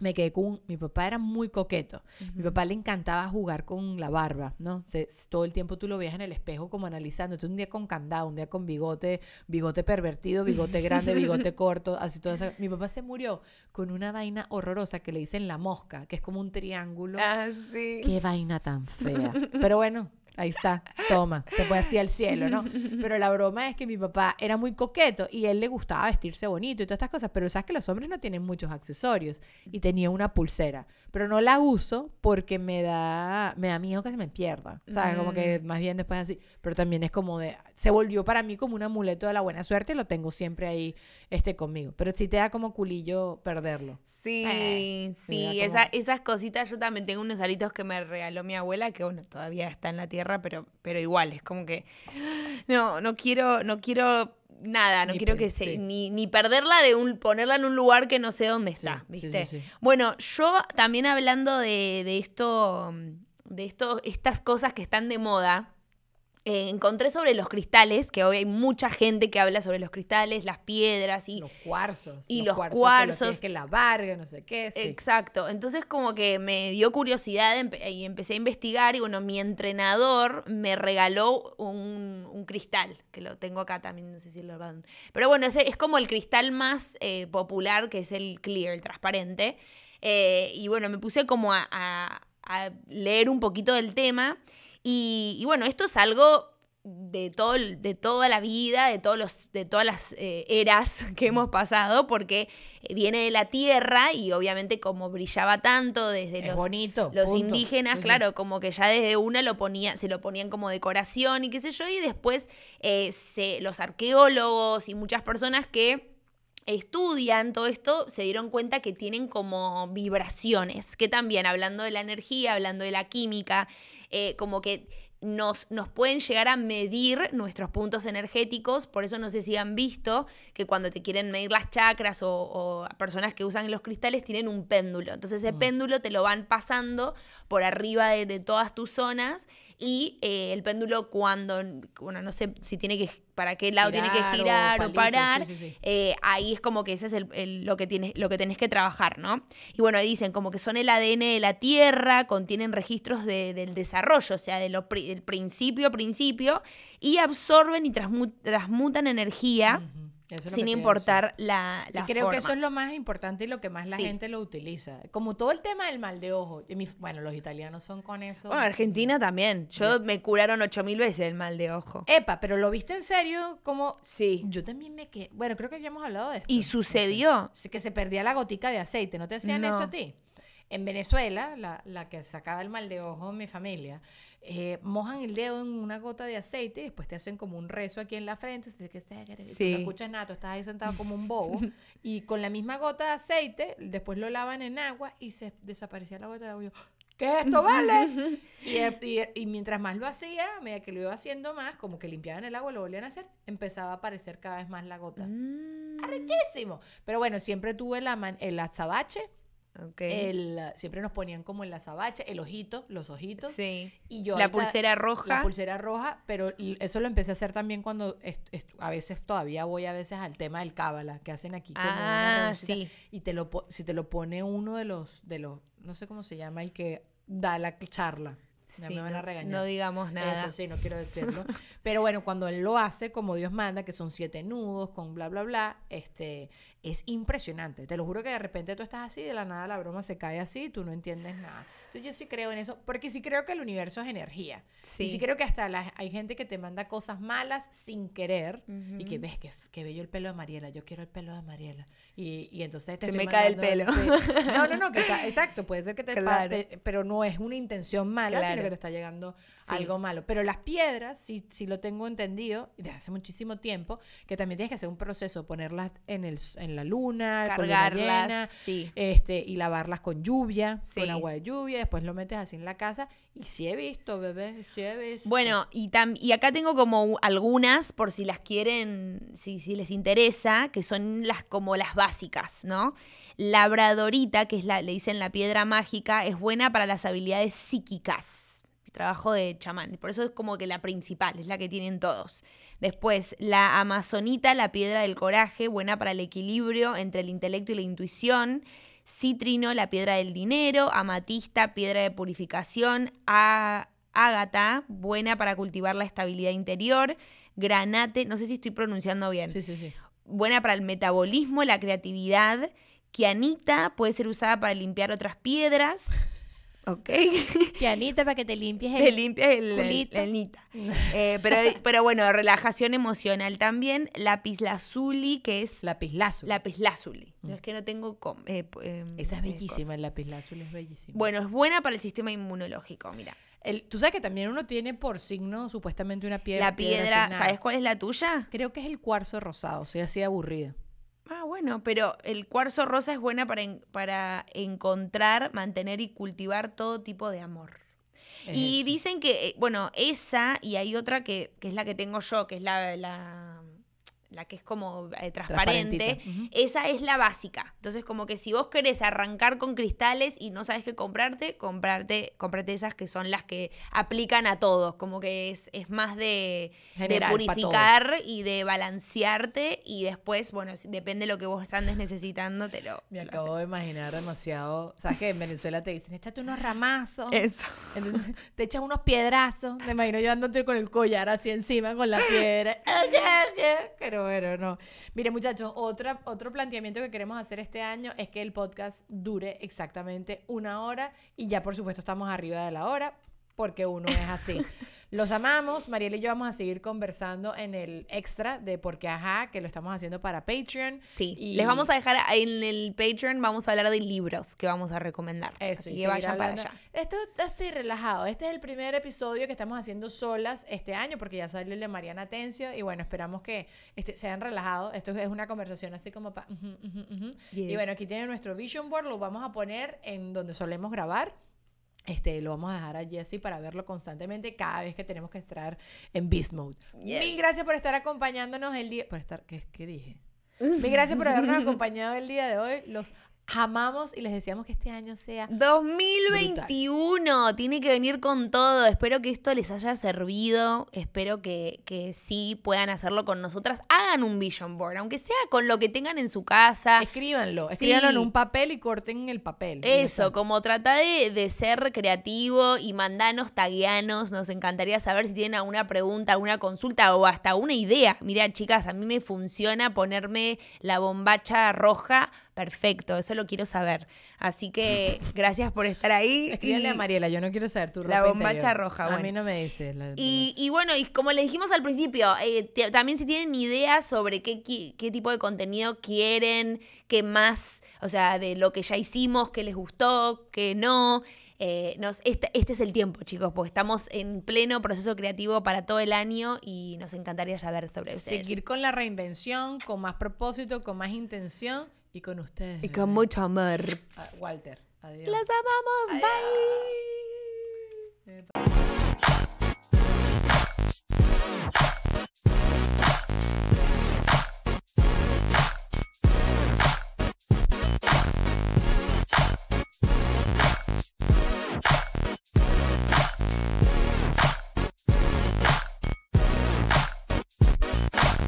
me quedé con mi papá era muy coqueto. Mi papá le encantaba jugar con la barba, ¿no? todo el tiempo tú lo veías en el espejo como analizando. Entonces un día con candado, un día con bigote, bigote pervertido, bigote grande, bigote corto, así todo esa... Mi papá se murió con una vaina horrorosa que le dicen la mosca, que es como un triángulo. Ah, sí. Qué vaina tan fea. Pero bueno, ahí está, toma, te fue así al cielo, ¿no? Pero la broma es que mi papá era muy coqueto y él le gustaba vestirse bonito y todas estas cosas, pero sabes que los hombres no tienen muchos accesorios y tenía una pulsera, pero no la uso porque me da, me da miedo que se me pierda, ¿sabes? Como que mm. más bien después así, pero también es como de, se volvió para mí como un amuleto de la buena suerte y lo tengo siempre ahí este, conmigo. Pero si te da como culillo perderlo. Sí, eh, sí, esas cositas, yo también tengo unos aritos que me regaló mi abuela, que bueno, todavía está en la tierra, pero, pero igual, es como que no, no quiero, no quiero nada, no quiero que se, ni, ni, perderla de un, ponerla en un lugar que no sé dónde está, ¿viste? bueno, yo también hablando de, esto, de estas cosas que están de moda, eh, encontré sobre los cristales, que hoy hay mucha gente que habla sobre los cristales, las piedras y los cuarzos. Y los, cuarzos. Que no sé qué. Exacto. Entonces como que me dio curiosidad y empecé a investigar y bueno, mi entrenador me regaló un, cristal, que lo tengo acá también, no sé si lo van. Pero bueno, ese es como el cristal más eh, popular, que es el clear, el transparente. Eh, y bueno, me puse como a, a leer un poquito del tema. Y, bueno, esto es algo de, todo, de toda la vida, de, todos de todas las eh, eras que hemos pasado, porque viene de la tierra y obviamente como brillaba tanto desde los, los indígenas, claro, como que ya desde una lo se lo ponían como decoración y qué sé yo, y después eh, los arqueólogos y muchas personas que estudian todo esto, se dieron cuenta que tienen como vibraciones, que también hablando de la energía, hablando de la química, eh, como que nos, pueden llegar a medir nuestros puntos energéticos, por eso no sé si han visto que cuando te quieren medir las chakras o, personas que usan los cristales tienen un péndulo, entonces ese mm. péndulo te lo van pasando por arriba de todas tus zonas y eh, el péndulo cuando, bueno, no sé si tiene que, para qué lado tiene que girar o, parar, eh, ahí es como que ese es el, lo, que tienes, lo que tenés que trabajar, ¿no? Y bueno, dicen como que son el ADN de la Tierra, contienen registros del desarrollo, o sea, de del principio a principio, y absorben y transmutan energía sin importar la, la y creo que eso es lo más importante y lo que más la gente lo utiliza. Como todo el tema del mal de ojo. bueno, los italianos son con eso. Bueno, Argentina también. Yo me curaron ocho mil veces el mal de ojo. Epa, pero lo viste en serio como... Sí. Yo también me quedé... Bueno, creo que ya hemos hablado de esto. Y sucedió. Que se perdía la gotica de aceite. ¿No te decían eso a ti? En Venezuela, la, la que sacaba el mal de ojo, mi familia... Eh, mojan el dedo en una gota de aceite y después te hacen como un rezo aquí en la frente, que sí. escuchas ahí sentado como un bobo y con la misma gota de aceite después lo lavan en agua y se desaparecía la gota de agua. Yo, ¿qué es esto, vale? Eh, eh, y, mientras más lo hacía, a medida que lo iba haciendo más, como que limpiaban el agua, lo volvían a hacer, empezaba a aparecer cada vez más la gota. Mm. Pero bueno, siempre tuve la, el azabache el, siempre nos ponían como en la sabacha, el ojito, los ojitos. Sí. Y yo la pulsera roja. La pulsera roja, pero eso lo empecé a hacer también cuando a veces todavía voy a veces al tema del cábala que hacen aquí. Como ah, sí. Y te lo, si te lo pone uno de los, de los, no sé cómo se llama, el que da la charla. Sí, me No, no digamos nada. Eso sí, no quiero decirlo. Pero bueno, cuando él lo hace como Dios manda, que son siete nudos, con bla, bla, bla, este, es impresionante. Te lo juro que de repente tú estás así, de la nada la broma se cae así, tú no entiendes nada. Entonces yo sí creo en eso, porque sí creo que el universo es energía. Sí. Y sí creo que hasta las hay gente que te manda cosas malas sin querer y que ves que, que, bello el pelo de Mariela, yo quiero el pelo de Mariela. Y, y entonces te Se me cae el pelo. No, no, no, que, exacto, puede ser que te, claro. pero no es una intención mala, sino que te está llegando algo malo. Pero las piedras, si, si lo tengo entendido, desde hace muchísimo tiempo, que también tienes que hacer un proceso, ponerlas en el la luna, cargarlas, este, y lavarlas con lluvia, con agua de lluvia, después lo metes así en la casa. Y si he visto, bebé, si he visto. Bueno, y, y acá tengo como algunas, por si las quieren, si, si les interesa, que son las como las básicas, ¿no? Labradorita, que es la, le dicen la piedra mágica, es buena para las habilidades psíquicas. Trabajo de chamán. Por eso es como que la principal, es la que tienen todos. Después, la amazonita, la piedra del coraje, buena para el equilibrio entre el intelecto y la intuición. Citrino, la piedra del dinero. Amatista, piedra de purificación. ágata, buena para cultivar la estabilidad interior. Granate, no sé si estoy pronunciando bien. Sí, sí, sí. Buena para el metabolismo, la creatividad. Kianita, puede ser usada para limpiar otras piedras. Ok. Pianita para que te limpies el. Te limpies el. el, eh, pero, bueno, relajación emocional también. Lazuli, que es. Lapislazuli. lazuli. No mm. es que no tengo. Eh, em, Esa es eh, bellísima, el lazuli, es bellísima. Bueno, es buena para el sistema inmunológico, mira. Tú sabes que también uno tiene por signo supuestamente una piedra. La piedra, piedra ¿sabes cuál es la tuya? Creo que es el cuarzo rosado, soy así aburrida. Ah, bueno, pero el cuarzo rosa es buena para, para encontrar, mantener y cultivar todo tipo de amor. y dicen que, eh, bueno, esa y hay otra que, que, es la que tengo yo, que es la, la la que es como eh, transparente, esa es la básica. Entonces, como que si vos querés arrancar con cristales y no sabes qué comprarte, comprarte, comprate esas que son las que aplican a todos. Como que es, es más de, purificar y de balancearte y después, bueno, depende de lo que vos andes necesitando, Me acabo de imaginar demasiado. Sabes que en Venezuela te dicen, échate unos ramazos. Eso. te echas unos piedrazos. Me imagino yo andando con el collar así encima con la piedra. Pero pero no. Mire, muchachos, otro planteamiento que queremos hacer este año es que el podcast dure exactamente una hora y ya, por supuesto, estamos arriba de la hora porque uno es así. Los amamos. Mariel y yo vamos a seguir conversando en el extra de Porque Ajá, que lo estamos haciendo para Patreon. Sí. Les vamos a dejar en el Patreon, vamos a hablar de libros que vamos a recomendar. Eso, Así y que vayan para allá. Esto está así relajado. Este es el primer episodio que estamos haciendo solas este año, porque ya salió el de Mariana Tencio. Y bueno, esperamos que este, sean relajado, Esto es una conversación así como para. Y bueno, aquí tienen nuestro vision board, lo vamos a poner en donde solemos grabar. Este, lo vamos a dejar a Jesse para verlo constantemente cada vez que tenemos que entrar en Beast Mode. Mil gracias por estar acompañándonos el día. Por estar, ¿qué, qué dije? Mil gracias por habernos acompañado el día de hoy. Los amamos y les deseamos que este año sea 2021 tiene que venir con todo espero que esto les haya servido espero que, que sí puedan hacerlo con nosotras hagan un vision board aunque sea con lo que tengan en su casa escríbanlo escribanlo en un papel y corten el papel eso como trata de, ser creativo y mandanos tagueanos nos encantaría saber si tienen alguna pregunta alguna consulta o hasta una idea mira chicas a mí me funciona ponerme la bombacha roja Perfecto, eso lo quiero saber. Así que gracias por estar ahí. Escríbale a Mariela, yo no quiero saber tu ropa La bombacha roja, bueno. A mí no me dices. y, bueno, y como le dijimos al principio, eh, también si tienen ideas sobre qué, qué, tipo de contenido quieren, qué más, o sea, de lo que ya hicimos, qué les gustó, qué no. Eh, nos, este, este es el tiempo, chicos, porque estamos en pleno proceso creativo para todo el año y nos encantaría saber sobre Seguir con la reinvención, con más propósito, con más intención con ustedes. Y con mucho amor. Ah, Walter, adiós. Los amamos, bye.